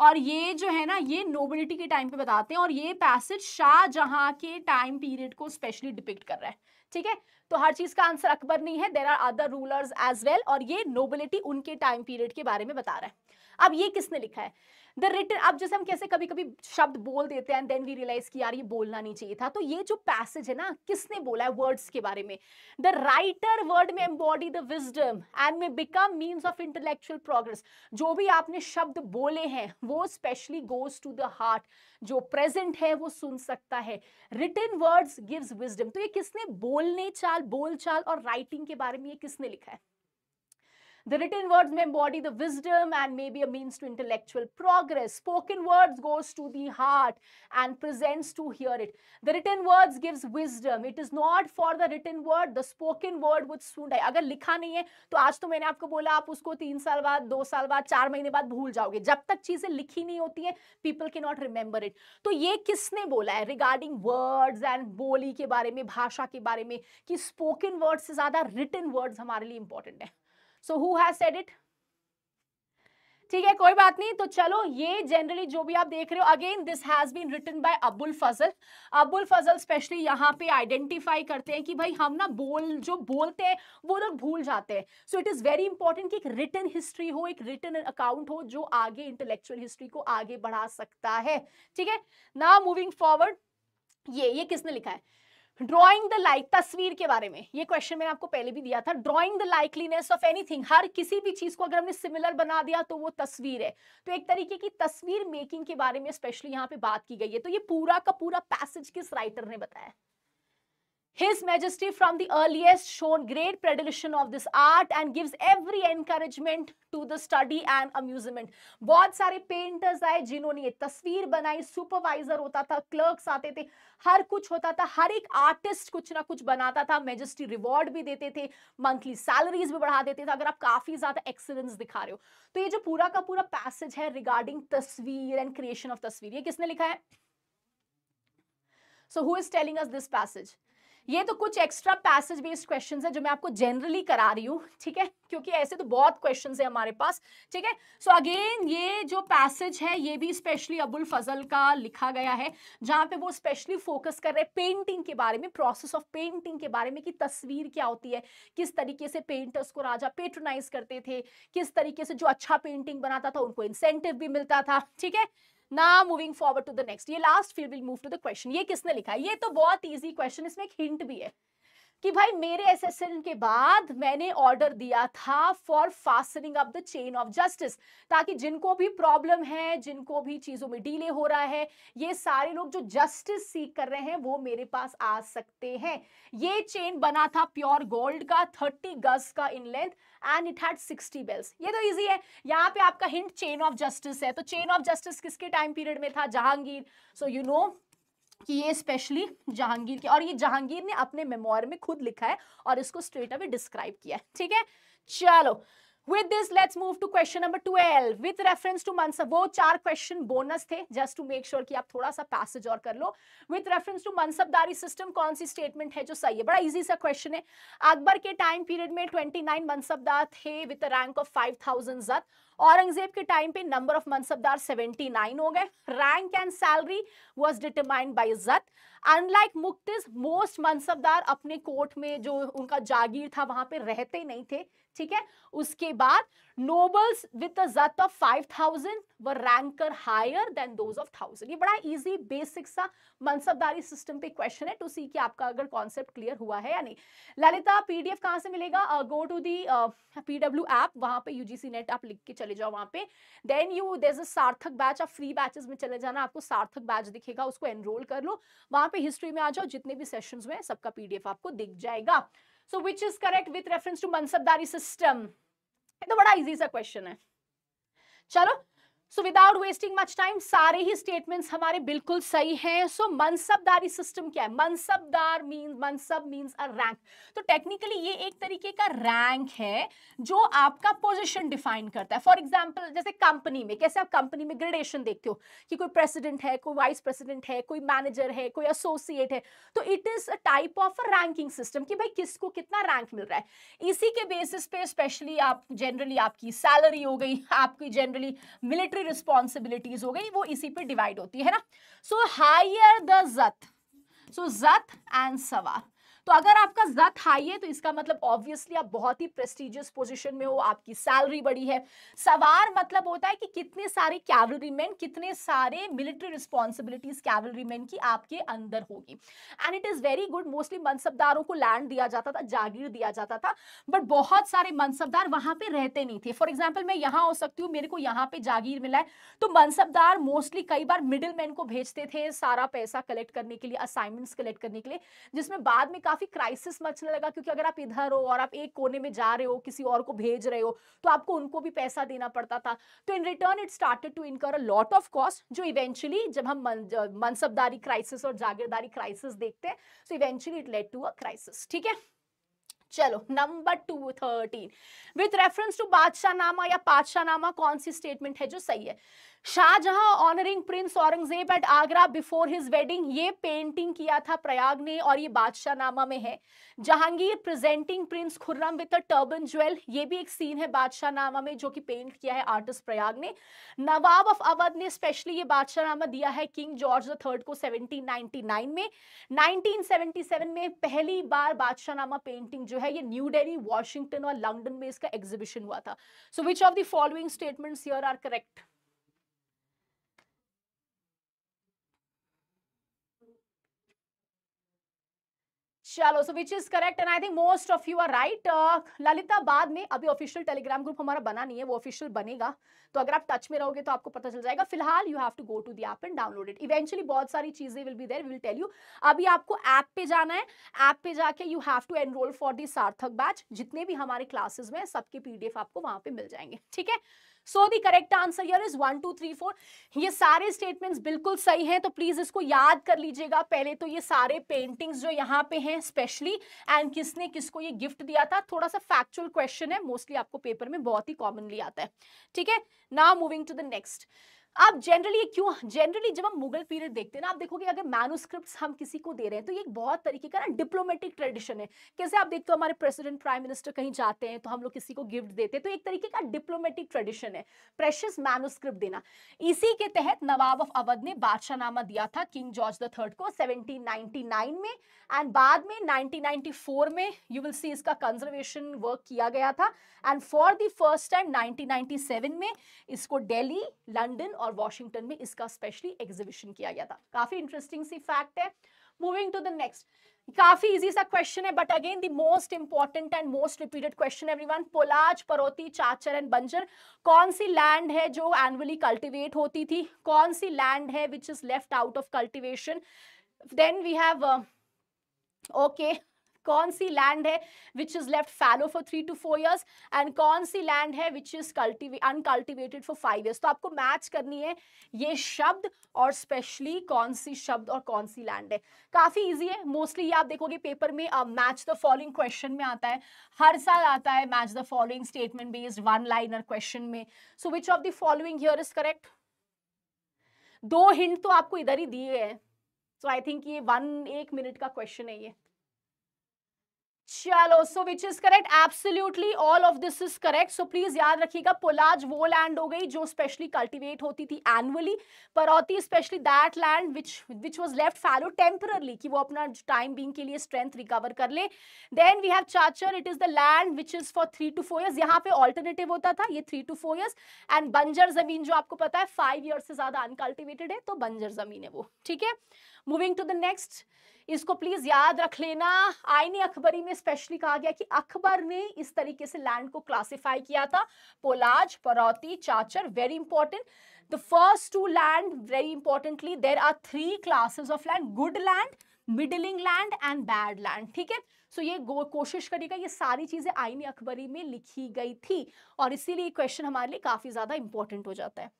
और ये जो है ना ये नोबिलिटी के टाइम पे बताते हैं और ये पैसेज शाहजहां के टाइम पीरियड को स्पेशली डिपिक्ट कर रहा है ठीक है तो हर चीज का आंसर अकबर नहीं है there are other rulers as well और ये नोबिलिटी उनके टाइम पीरियड के बारे में बता रहा है अब ये किसने लिखा है द रिटर्न अब जैसे हम कैसे कभी कभी शब्द बोल देते हैं देन वी रियलाइज कि यार ये बोलना नहीं चाहिए था तो ये जो पैसेज है ना किसने बोला है वर्ड्स के बारे में द राइटर वर्ड में एम्बॉडी द विजडम एंड में become means of intellectual progress जो भी आपने शब्द बोले हैं वो specially goes to the heart जो प्रेजेंट है वो सुन सकता है रिटर्न वर्ड्स गिव्स विजडम तो ये किसने बोलने चाल बोल चाल और राइटिंग के बारे में ये किसने लिखा है The written words may embody the wisdom and may be a means to intellectual progress. Spoken words goes to the heart and presents to hear it. The written words gives wisdom. It is not for the written word. The spoken word would soon die. अगर लिखा नहीं है तो आज तो मैंने आपको बोला आप उसको तीन साल बाद दो साल बाद चार महीने बाद भूल जाओगे जब तक चीजें लिखी नहीं होती है पीपल के नॉट रिमेंबर इट तो ये किसने बोला है रिगार्डिंग वर्ड्स एंड बोली के बारे में भाषा के बारे में कि स्पोकन वर्ड से ज्यादा रिटन वर्ड्स हमारे लिए इंपॉर्टेंट है सो हु इट ठीक है कोई बात नहीं तो चलो ये जनरली जो भी आप देख रहे हो again this has been written by Abul Fazl Abul Fazl specially यहाँ पे आइडेंटिफाई करते हैं कि भाई हम ना बोल जो बोलते हैं वो लोग भूल जाते हैं so it is very important कि एक रिटर्न हिस्ट्री हो एक रिटर्न अकाउंट हो जो आगे इंटेलेक्चुअल हिस्ट्री को आगे बढ़ा सकता है ठीक है ना मूविंग फॉरवर्ड ये ये किसने लिखा है ड्रॉइंग द लाइक तस्वीर के बारे में ये क्वेश्चन मैंने आपको पहले भी दिया था drawing the likeliness of anything हर किसी भी चीज को अगर हमने सिमिलर बना दिया तो वो तस्वीर है तो एक तरीके की तस्वीर मेकिंग के बारे में स्पेशली यहाँ पे बात की गई है तो ये पूरा का पूरा पैसेज किस राइटर ने बताया His Majesty from the earliest shown great predilection of this art and gives every encouragement to the study and amusement. बहुत सारे painters आए जिन्होंने ये तस्वीर बनाई supervisor होता था clerks आते थे हर कुछ होता था हर एक artist कुछ ना कुछ बनाता था Majesty reward भी देते थे monthly salaries भी बढ़ा देते थे अगर आप काफी ज्यादा excellence दिखा रहे हो तो ये जो पूरा का पूरा passage है regarding तस्वीर and creation of तस्वीर ये किसने लिखा है So who is telling us this passage? ये तो कुछ एक्स्ट्रा पैसेज बेस्ड क्वेश्चन है जो मैं आपको जनरली करा रही हूँ ठीक है क्योंकि ऐसे तो बहुत क्वेश्चन है हमारे पास ठीक है सो अगेन ये जो पैसेज है ये भी स्पेशली अबुल फजल का लिखा गया है जहाँ पे वो स्पेशली फोकस कर रहे हैं पेंटिंग के बारे में प्रोसेस ऑफ पेंटिंग के बारे में कि तस्वीर क्या होती है किस तरीके से पेंटर्स को राजा पेट्रोनाइज करते थे किस तरीके से जो अच्छा पेंटिंग बनाता था उनको इंसेंटिव भी मिलता था ठीक है ना moving forward to the next ये लास्ट फिर will move to the question ये किसने लिखा है ये तो बहुत ईजी क्वेश्चन इसमें एक हिंट भी है कि भाई मेरे असेसमेंट के बाद मैंने ऑर्डर दिया था for fastening up the chain of justice ताकि जिनको भी प्रॉब्लम है जिनको भी चीज़ों में डीले हो रहा है ये सारे लोग जो जस्टिस सीख कर रहे हैं वो मेरे पास आ सकते हैं ये चेन बना था प्योर गोल्ड का थर्टी गज का in length and it had sixty bells ये तो ईजी है यहाँ पे आपका हिंट चेन ऑफ जस्टिस है तो चेन ऑफ जस्टिस किसके टाइम पीरियड में था जहांगीर सो यू नो कि ये स्पेशली जहांगीर की और ये जहांगीर ने अपने मेमोर में खुद लिखा है और इसको स्ट्रेट अवे डिस्क्राइब किया है ठीक है चलो With this, let's move to question number 12 With reference to Mansa, वो चार question bonus थे just to make sure कि आप थोड़ा सा passage और कर लो with reference to mansabdari system, कौन सी statement है जो सही है बड़ा easy सा question है अकबर के time period में 29 मनसबदार थे with विद rank of 5000 जत औरंगजेब के टाइम पे नंबर ऑफ मनसबदार 79 हो गए rank and salary was determined by izzat unlike मुक्तिस मोस्ट मनसबदार अपने कोर्ट में जो उनका जागीर था वहां पे रहते नहीं थे ठीक है उसके बाद nobles with zat higher than दो बड़ा इजी बेसिक सा मनसबदारी सिस्टम पे क्वेश्चन है टू सी कि आपका अगर कॉन्सेप्ट क्लियर हुआ है या नहीं ललिता पीडीएफ कहां से मिलेगा go to the PW app वहां पे यूजीसी नेट आप लिख के चले जाओ वहां पे देन यू देर सार्थक बैच आप फ्री बैचेस में चले जाना आपको सार्थक बैच दिखेगा उसको एनरोल कर लो वहां पे हिस्ट्री में आ जाओ जितने भी सेशंस हुए सबका पीडीएफ आपको दिख जाएगा so which is correct with reference to mansabdari system ये तो बड़ा इजी सा क्वेश्चन है चलो so without wasting much time सारे ही स्टेटमेंट्स हमारे बिल्कुल सही हैं सो so, मनसबदारी सिस्टम क्या है mansabdar mean mansab means a rank तो टेक्निकली ये एक तरीके का रैंक है जो आपका पोजिशन डिफाइन करता है फॉर एग्जाम्पल जैसे कंपनी में कैसे आप कंपनी में ग्रेडेशन देखते हो कि कोई प्रेसिडेंट है कोई वाइस प्रेसिडेंट है कोई मैनेजर है कोई एसोसिएट है तो it is a type of a ranking system कि भाई किसको कितना रैंक मिल रहा है इसी के बेसिस पे स्पेशली आप जनरली आपकी सैलरी हो गई आपकी जनरली मिलिट्री सारी रिस्पॉन्सिबिलिटीज हो गई वो इसी पे डिवाइड होती है ना सो हायर द जत सो जत एंड सवा तो अगर आपका जत हाई है तो इसका मतलब ऑब्वियसली आप बहुत ही प्रेस्टिजियस पोजिशन में हो आपकी सैलरी बड़ी है सवार मतलब होता है कि कितने सारे कैवलरी मैन कितने सारे मिलिट्री रिस्पॉन्सिबिलिटीज कैवलरी मैन की आपके अंदर होगी and it is very good mostly मनसबदारों को लैंड दिया जाता था जागीर दिया जाता था बट बहुत सारे मनसबदार वहां पर रहते नहीं थे फॉर एग्जाम्पल मैं यहाँ हो सकती हूँ मेरे को यहाँ पे जागीर मिला है तो मनसबदार मोस्टली कई बार मिडिल मैन को भेजते थे सारा पैसा कलेक्ट करने के लिए असाइनमेंट्स कलेक्ट करने के लिए जिसमें बाद में काफी काफी क्राइसिस मचने लगा क्योंकि अगर आप इधर हो और आप एक कोने में जा रहे हो किसी और को भेज रहे हो तो आपको उनको भी पैसा देना पड़ता था तो in return it started to incur a lot of cost जो इवेंचुअली जब हम मनसबदारी क्राइसिस और जागीरदारी क्राइसिस देखते हैं so eventually it led to a crisis ठीक है चलो number to thirteen with reference to Badshahnama या पादशाह नामा कौन सी स्टेटमेंट है जो सही है Shah Jahan honouring prince Aurangzeb at Agra before his wedding ये पेंटिंग किया था प्रयाग ने और ये बादशाह नामा में है Jahangir presenting prince Khurram with a turban jewel ये भी एक सीन है बादशाह नामा में जो कि पेंट किया है आर्टिस्ट प्रयाग ने नवाब ऑफ अवध ने स्पेशली ये बादशाह नामा दिया है किंग जॉर्ज द थर्ड को सेवनटीन में नाइनटीन में पहली बार बादशाह नामा पेंटिंग जो है ये न्यू डेली वॉशिंगटन और लंडन में इसका एग्जीबिशन हुआ था so which of the following statements are correct चलो so which is correct and I think most of you are right Lalita बाद में अभी ऑफिशियल टेलीग्राम ग्रुप हमारा बना नहीं है वो ऑफिशियल बनेगा तो अगर आप टच में रहोगे तो आपको पता चल जाएगा फिलहाल you have to go to the app and download it eventually बहुत सारी चीजें will be there will tell you अभी आपको ऐप पे जाना है ऐप पे जाके you have to enrol for the Sarthak batch जितने भी हमारे क्लासेस में सबके पीडीएफ आपको वहां पे मिल जाएंगे ठीक है so the correct answer here is one two three four ये सारे स्टेटमेंट्स बिल्कुल सही हैं तो प्लीज इसको याद कर लीजिएगा पहले तो ये सारे पेंटिंग्स जो यहाँ पे हैं स्पेशली एंड किसने किसको ये गिफ्ट दिया था थोड़ा सा फैक्चुअल क्वेश्चन है मोस्टली आपको पेपर में बहुत ही कॉमनली आता है ठीक है ना मूविंग टू द नेक्स्ट आप जनरली क्यों जनरली जब हम मुगल पीरियड देखते हैं ना आप देखोगे अगर मैनुस्क्रिप्ट हम किसी को दे रहे हैं तो ये एक बहुत तरीके का ना डिप्लोमेटिक ट्रेडिशन है कैसे आप देखते हो हमारे प्रेसिडेंट प्राइम मिनिस्टर कहीं जाते हैं तो हम लोग किसी को गिफ्ट देते हैं तो एक तरीके का डिप्लोमेटिक ट्रेडिशन है प्रेशियस मैनुस्क्रिप्ट देना इसी के तहत नवाब ऑफ अवध ने बादशाहनामा दिया था किंग जॉर्ज द थर्ड को सेवनटीन में एंड बाद में नाइनटीन में यू विल सी इसका कंजर्वेशन वर्क किया गया था and for the first time nineteen में इसको डेली लंडन और और वॉशिंगटन में इसका स्पेशली एग्जीबिशन किया गया था काफी इंटरेस्टिंग सी फैक्ट है मूविंग टू द नेक्स्ट काफी इजी सा क्वेश्चन है but again the most important and most repeated question everyone polaj parauti chachar and banjar कौन सी लैंड है जो एनुअली कल्टिवेट होती थी कौन सी लैंड है which is left out of cultivation then we have okay कौन सी लैंड है which is left fallow for three to four years and कौन सी लैंड है विच इज़ कल्टिवे अनकल्टिवेटेड फॉर फाइव ईयर्स तो आपको मैच करनी है ये शब्द और स्पेशली कौन सी शब्द और कौन सी लैंड है काफ़ी ईजी है मोस्टली ये आप देखोगे पेपर में मैच द फॉलोइंग क्वेश्चन में आता है हर साल आता है match the following statement based one liner question में so which of the following here is correct दो हिंट तो आपको इधर ही दिए हैं सो आई थिंक ये वन एक मिनट का क्वेश्चन है ये चलो so which is correct absolutely all of this is correct so please याद रखिएगा पोलाज वो लैंड हो गई जो स्पेशली कल्टिवेट होती थी एनुअली होती specially that land which which was left fallow temporarily कि वो अपना टाइम बींग के लिए स्ट्रेंथ रिकवर कर ले then we have chachar it is the land which is for three to four years यहाँ पे ऑल्टरनेटिव होता था ये three to four years and banjar जमीन जो आपको पता है फाइव ईयर से ज्यादा अनकल्टिवेटेड है तो बंजर जमीन है वो ठीक है मूविंग टू द नेक्स्ट इसको प्लीज याद रख लेना आईने अखबरी में स्पेशली कहा गया कि अकबर ने इस तरीके से लैंड को क्लासिफाई किया था पोलाज परौती चाचर very important the first two land very importantly there are three classes of land good land middling land and bad land ठीक है सो ये कोशिश करिएगा ये सारी चीज़ें आईने अखबरी में लिखी गई थी और इसीलिए क्वेश्चन हमारे लिए काफ़ी ज़्यादा इंपॉर्टेंट हो जाता है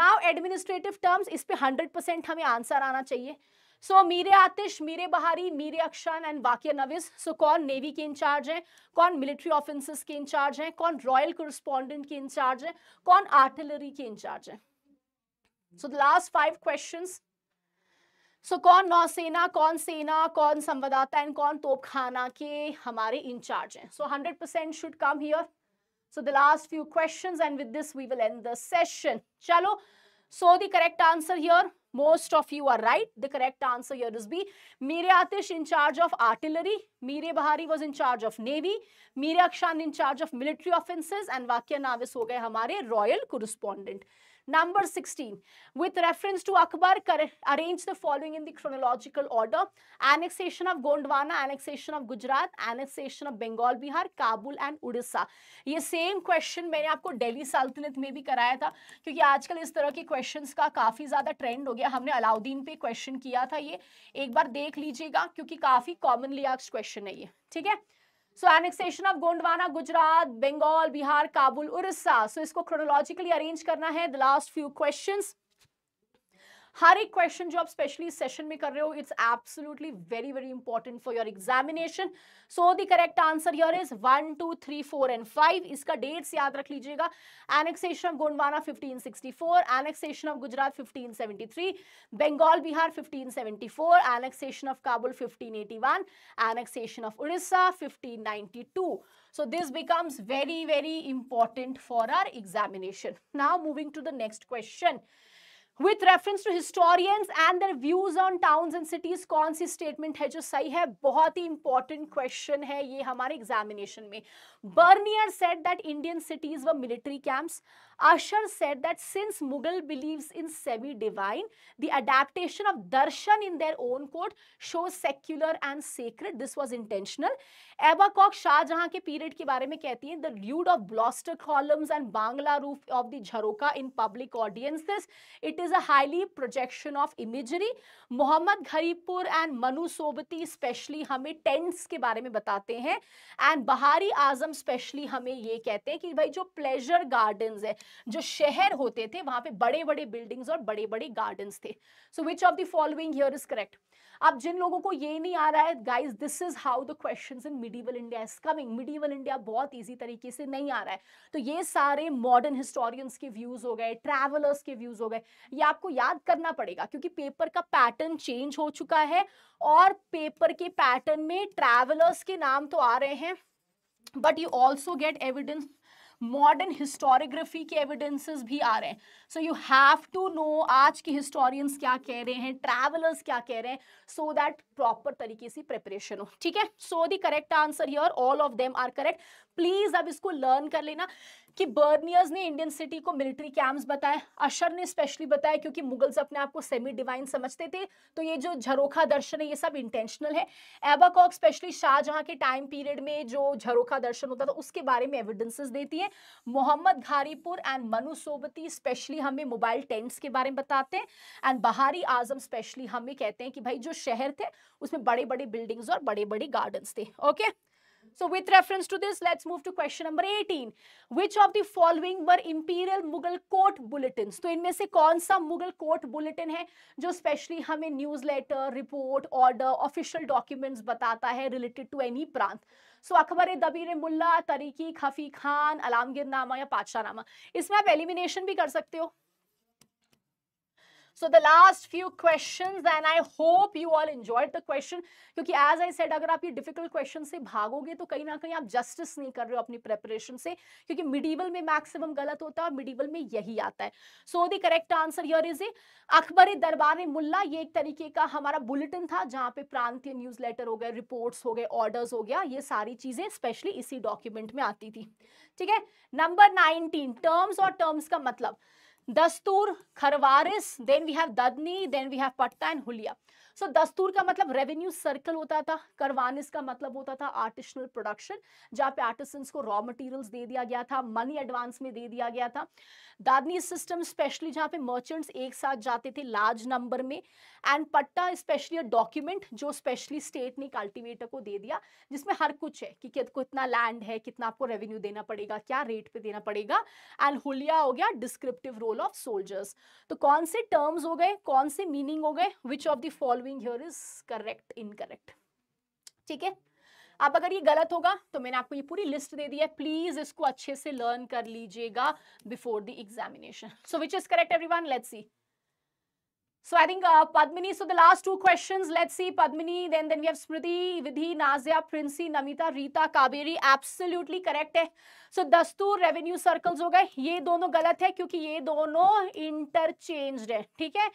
नाउ एडमिनिस्ट्रेटिव टर्म्स इस पर हंड्रेड परसेंट हमें आंसर आना चाहिए सो so, मीरे आतिश मीरे बहारी मीरे अक्षान एंड वाक्य नविस सो कौन नेवी के इंचार्ज हैं कौन मिलिट्री ऑफेंसेस के इंचार्ज हैं कौन रॉयल कोरिस्पॉन्डेंट के इंचार्ज हैं कौन आर्टिलरी के इंचार्ज हैं so the last five question so कौन नौसेना कौन सेना कौन संवाददाता एंड कौन तोपखाना के हमारे इंचार्ज हैं so hundred percent should come here so the last few question and with this we will end the session चलो so the correct answer here most of you are right the correct answer here is B मीरे आतिश in charge of artillery मीरे बहारी was in charge of navy मीरे अक्षांत in charge of military offences and वाक्य नाविस हो गए हमारे royal correspondent Number 16, with reference to Akbar, arrange the following in the chronological order. Annexation of Gondwana, annexation of Gujarat, annexation of Bengal, Bihar, Kabul and Odisha. ये same question मैंने आपको दिल्ली सल्तनत में भी कराया था क्योंकि आजकल इस तरह के क्वेश्चंस का काफ़ी ज़्यादा ट्रेंड हो गया हमने अलाउद्दीन पे क्वेश्चन किया था ये एक बार देख लीजिएगा kyunki kafi commonly asked question hai ye theek hai so annexation of Gondwana Gujarat Bengal Bihar Kabul Orissa so इसको क्रोनोलॉजिकली अरेंज करना है द लास्ट फ्यू क्वेश्चंस हर एक क्वेश्चन जो आप स्पेशली सेशन में कर रहे हो it's absolutely very very important for your examination so the correct answer your is one two three four and five इसका डेट्स याद रख लीजिएगा annexation of Gondwana 1564 annexation of Gujarat 1573 Bengal Bihar 1574 annexation of Kabul 1581 annexation of Orissa 1592 so this becomes very very important for our examination now moving to the next question with reference to historians and their views on town and cities कौन सी statement है जो सही है बहुत ही important question है ये हमारे एग्जामिनेशन में Bernier said that Indian cities were military camps Usher said that since Mughal believes in semi-divine, the adaptation of darshan in their own court shows secular and sacred. This was intentional. Eva Abacock Shah Jahan ke period ke baare mein kehti hai, the lewd of bluster columns and Bangla roof of the Jharoka in public audiences. It is a highly projection of imagery. Mohammad Gharipur and Manu Sobati specially हमें tents ke baare mein batate hain. And Bahari Azam specially हमें ye kehte hain ki bhai jo pleasure gardens hai. जो शहर होते थे वहां पे बड़े बड़े बिल्डिंग्स और बड़े बड़े गार्डन थे so which of the following here is correct अब जिन लोगों को ये नहीं आ रहा है guys this is how the question in medieval India is coming medieval India बहुत ईजी तरीके से नहीं आ रहा है तो ये सारे मॉडर्न हिस्टोरियंस के व्यूज हो गए ट्रैवलर्स के व्यूज हो गए ये आपको याद करना पड़ेगा क्योंकि पेपर का पैटर्न चेंज हो चुका है और पेपर के पैटर्न में ट्रैवलर्स के नाम तो आ रहे हैं but you also get evidence modern historiography के एविडेंसेस भी आ रहे हैं so you have to know आज के हिस्टोरियंस क्या कह रहे हैं ट्रैवलर्स क्या कह रहे हैं सो दैट प्रॉपर तरीके से प्रिपरेशन हो ठीक है so the correct answer here all of them are correct please अब इसको लर्न कर लेना कि बर्नियर्स ने इंडियन सिटी को मिलिट्री कैंप्स बताया अशर ने स्पेशली बताया क्योंकि मुगल्स अपने आप को सेमी डिवाइन समझते थे तो ये जो झरोखा दर्शन है ये सब इंटेंशनल है एबाकॉक स्पेशली शाहजहां के टाइम पीरियड में जो झरोखा दर्शन होता था उसके बारे में एविडेंसेस देती है मोहम्मद घारीपुर एंड मनु सोबती स्पेशली हमें मोबाइल टेंट्स के बारे में बताते हैं एंड बहारी आजम स्पेशली हमें कहते हैं कि भाई जो शहर थे उसमें बड़े बड़े बिल्डिंग्स और बड़े बड़े गार्डन्स थे okay okay? So with reference to this, let's move to question number 18. Which of the following were imperial Mughal court bulletins? तो इनमें se kaun sa Mughal court bulletin hai jo specially हमें newsletter, report, order, official documents batata hai related to any prant so so e dabir e mulla तरीकी khafi khan alamgir nama ya पातशाह nama isme aap elimination bhi kar sakte ho so the last few question and I hope you all enjoyed the question क्योंकि as I said अगर आप ये difficult question से भागोगे तो कहीं ना कहीं आप जस्टिस नहीं कर रहे हो अपनी प्रेपरेशन से क्योंकि मिडीवल में मैक्सिमम गलत होता है और मिडीवल में यही आता है so the correct answer your is A Akbar दरबार मुल्ला ये एक तरीके का हमारा बुलेटिन था जहाँ पे प्रांतीय न्यूज लेटर हो गए रिपोर्ट्स हो गए ऑर्डर्स हो गया ये सारी चीजें स्पेशली इसी डॉक्यूमेंट में आती थी ठीक है नंबर नाइनटीन टर्म्स और टर्म्स का मतलब Dastur, Kharvaris, then we have Dadni, then we have Patta and Hulia. So so, दस्तूर का मतलब रेवेन्यू सर्कल होता था करवानिस का मतलब होता था आर्टिशनल प्रोडक्शन जहाँ पे आर्टिसंस को रॉ मटेरियल्स दे दिया गया था मनी एडवांस में दे दिया गया था दादनी सिस्टम स्पेशली जहाँ पे मर्चेंट्स एक साथ जाते थे लार्ज नंबर में एंड पट्टा स्पेशली अ डॉक्यूमेंट जो स्पेशली स्टेट ने कल्टिवेटर को दे दिया जिसमें हर कुछ है कि कितना लैंड है कितना आपको रेवेन्यू देना पड़ेगा क्या रेट पे देना पड़ेगा एंड हुलिया हो गया डिस्क्रिप्टिव रोल ऑफ सोल्जर्स तो कौन से टर्म्स हो गए कौन से मीनिंग हो गए which of the follow following here is correct incorrect ठीक है आप अगर ये गलत होगा तो मैंने आपको ये पूरी लिस्ट दे दी है प्लीज इसको अच्छे से लर्न कर लीजिएगा before the examination so which is correct every one let see so I think Padmini so the last two question let see Padmini then then Smriti Vidhi Nazia Princy Namita Rita Kaberi absolutely correct है सो दस्तूर रेवेन्यू सर्कल्स हो गए ये दोनों गलत है क्योंकि ये दोनों इंटरचेंज है ठीक है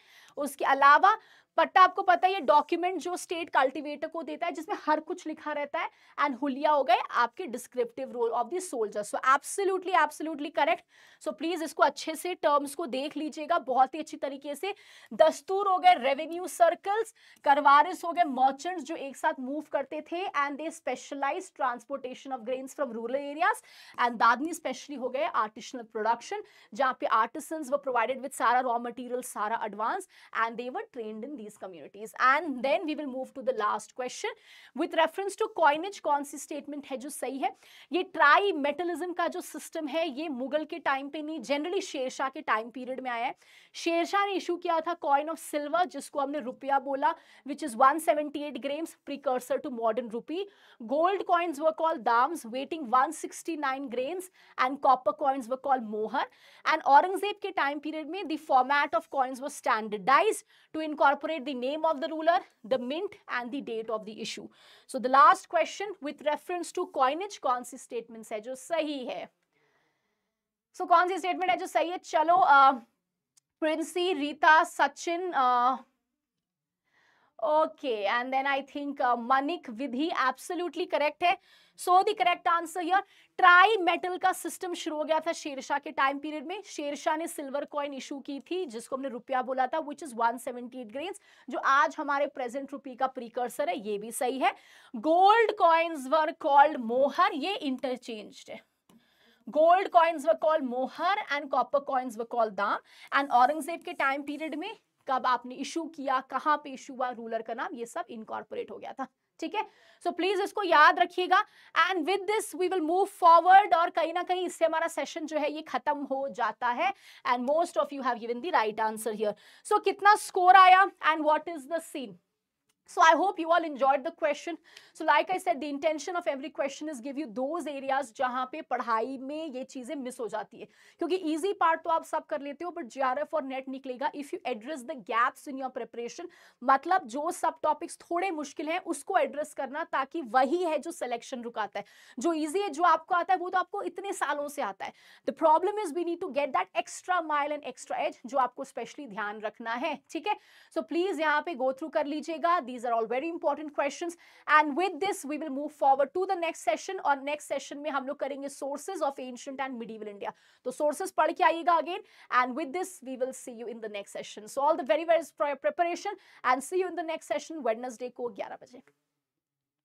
उसके अलावा पट्टा आपको पता है ये डॉक्यूमेंट जो स्टेट कल्टीवेटर को देता है जिसमें हर कुछ लिखा रहता है एंड हुलिया हो गए आपके descriptive role of the soldier so absolutely absolutely correct so please इसको अच्छे से टर्म्स को देख लीजिएगा बहुत ही अच्छी तरीके से दस्तूर हो गए रेवेन्यू सर्कल्स करवारिस हो गए मर्चेंट्स जो एक साथ मूव करते थे and they specialize transportation of grains from rural areas and dadni especially ho gaye artisanal production jahan pe artisans were provided with sara raw material sara advance and they were trained in these communities and then we will move to the last question with reference to coinage kaun si statement hai jo sahi hai ye tri metallism का जो system है ये मुगल के time पे नहीं generally Sher Shah के time period में आया है शेरशाह ने इशू किया था कॉइन ऑफ सिल्वर जिसको हमने रुपया बोला which is 178 grams precursor to modern rupee gold coins were called dams weighing 169 grains and copper coins were called mohar. And Aurangzeb ke time period mein, the format of coins was standardized to incorporate the name of the ruler, the mint and the date of the issue. So the last question with reference to coinage, कौन statement statements है जो सही So कौन statement है जो सही है? चलो, uh, Princey, Rita, Sachin, uh, okay and then I think Manik Vidhi Vidhi correct है. So the correct answer here trimetal का सिस्टम शुरू हो गया था शेरशाह के टाइम पीरियड में शेरशाह ने सिल्वर कॉइन इशू की थी जिसको हमने रुपया बोला था विच इज 178 ग्रेन्स जो आज हमारे प्रेजेंट रुपी का प्रीकर्सर है ये भी सही है गोल्ड कॉइन्स वर कॉल्ड मोहर ये इंटरचेंज्ड है gold coins were called mohur and copper coins were called dam and Aurangzeb के टाइम पीरियड में कब आपने इशू किया कहाँ पे इशू हुआ रूलर का नाम ये सब इनकॉर्पोरेट हो गया था ठीक है सो प्लीज इसको याद रखिएगा and with this we will move forward और कहीं ना कहीं इससे हमारा सेशन जो है ये खत्म हो जाता है and most of you have given the right answer here so कितना स्कोर आया and what is the scene so i hope you all enjoyed the question so like i said the intention of every question is give you those areas jahan pe padhai mein ye cheeze miss ho jati hai kyunki easy part to aap sab kar lete ho but grf or net niklega if you address the gaps in your preparation matlab jo sub topics thode mushkil hain usko address karna taki wahi hai jo selection rukata hai jo easy hai jo aapko aata hai wo to aapko itne saalon se aata hai the problem is we need to get that extra mile and extra edge jo aapko specially dhyan rakhna hai theek hai so please yahan pe go through kar lijiyega These are all very important questions. And with this, we will move forward to the next session. or next session we हम लोग करेंगे sources of ancient and medieval India. So sources पढ़ again. And with this, we will see you in the next session. So all the very best preparation and see you in the next session Wednesday को 11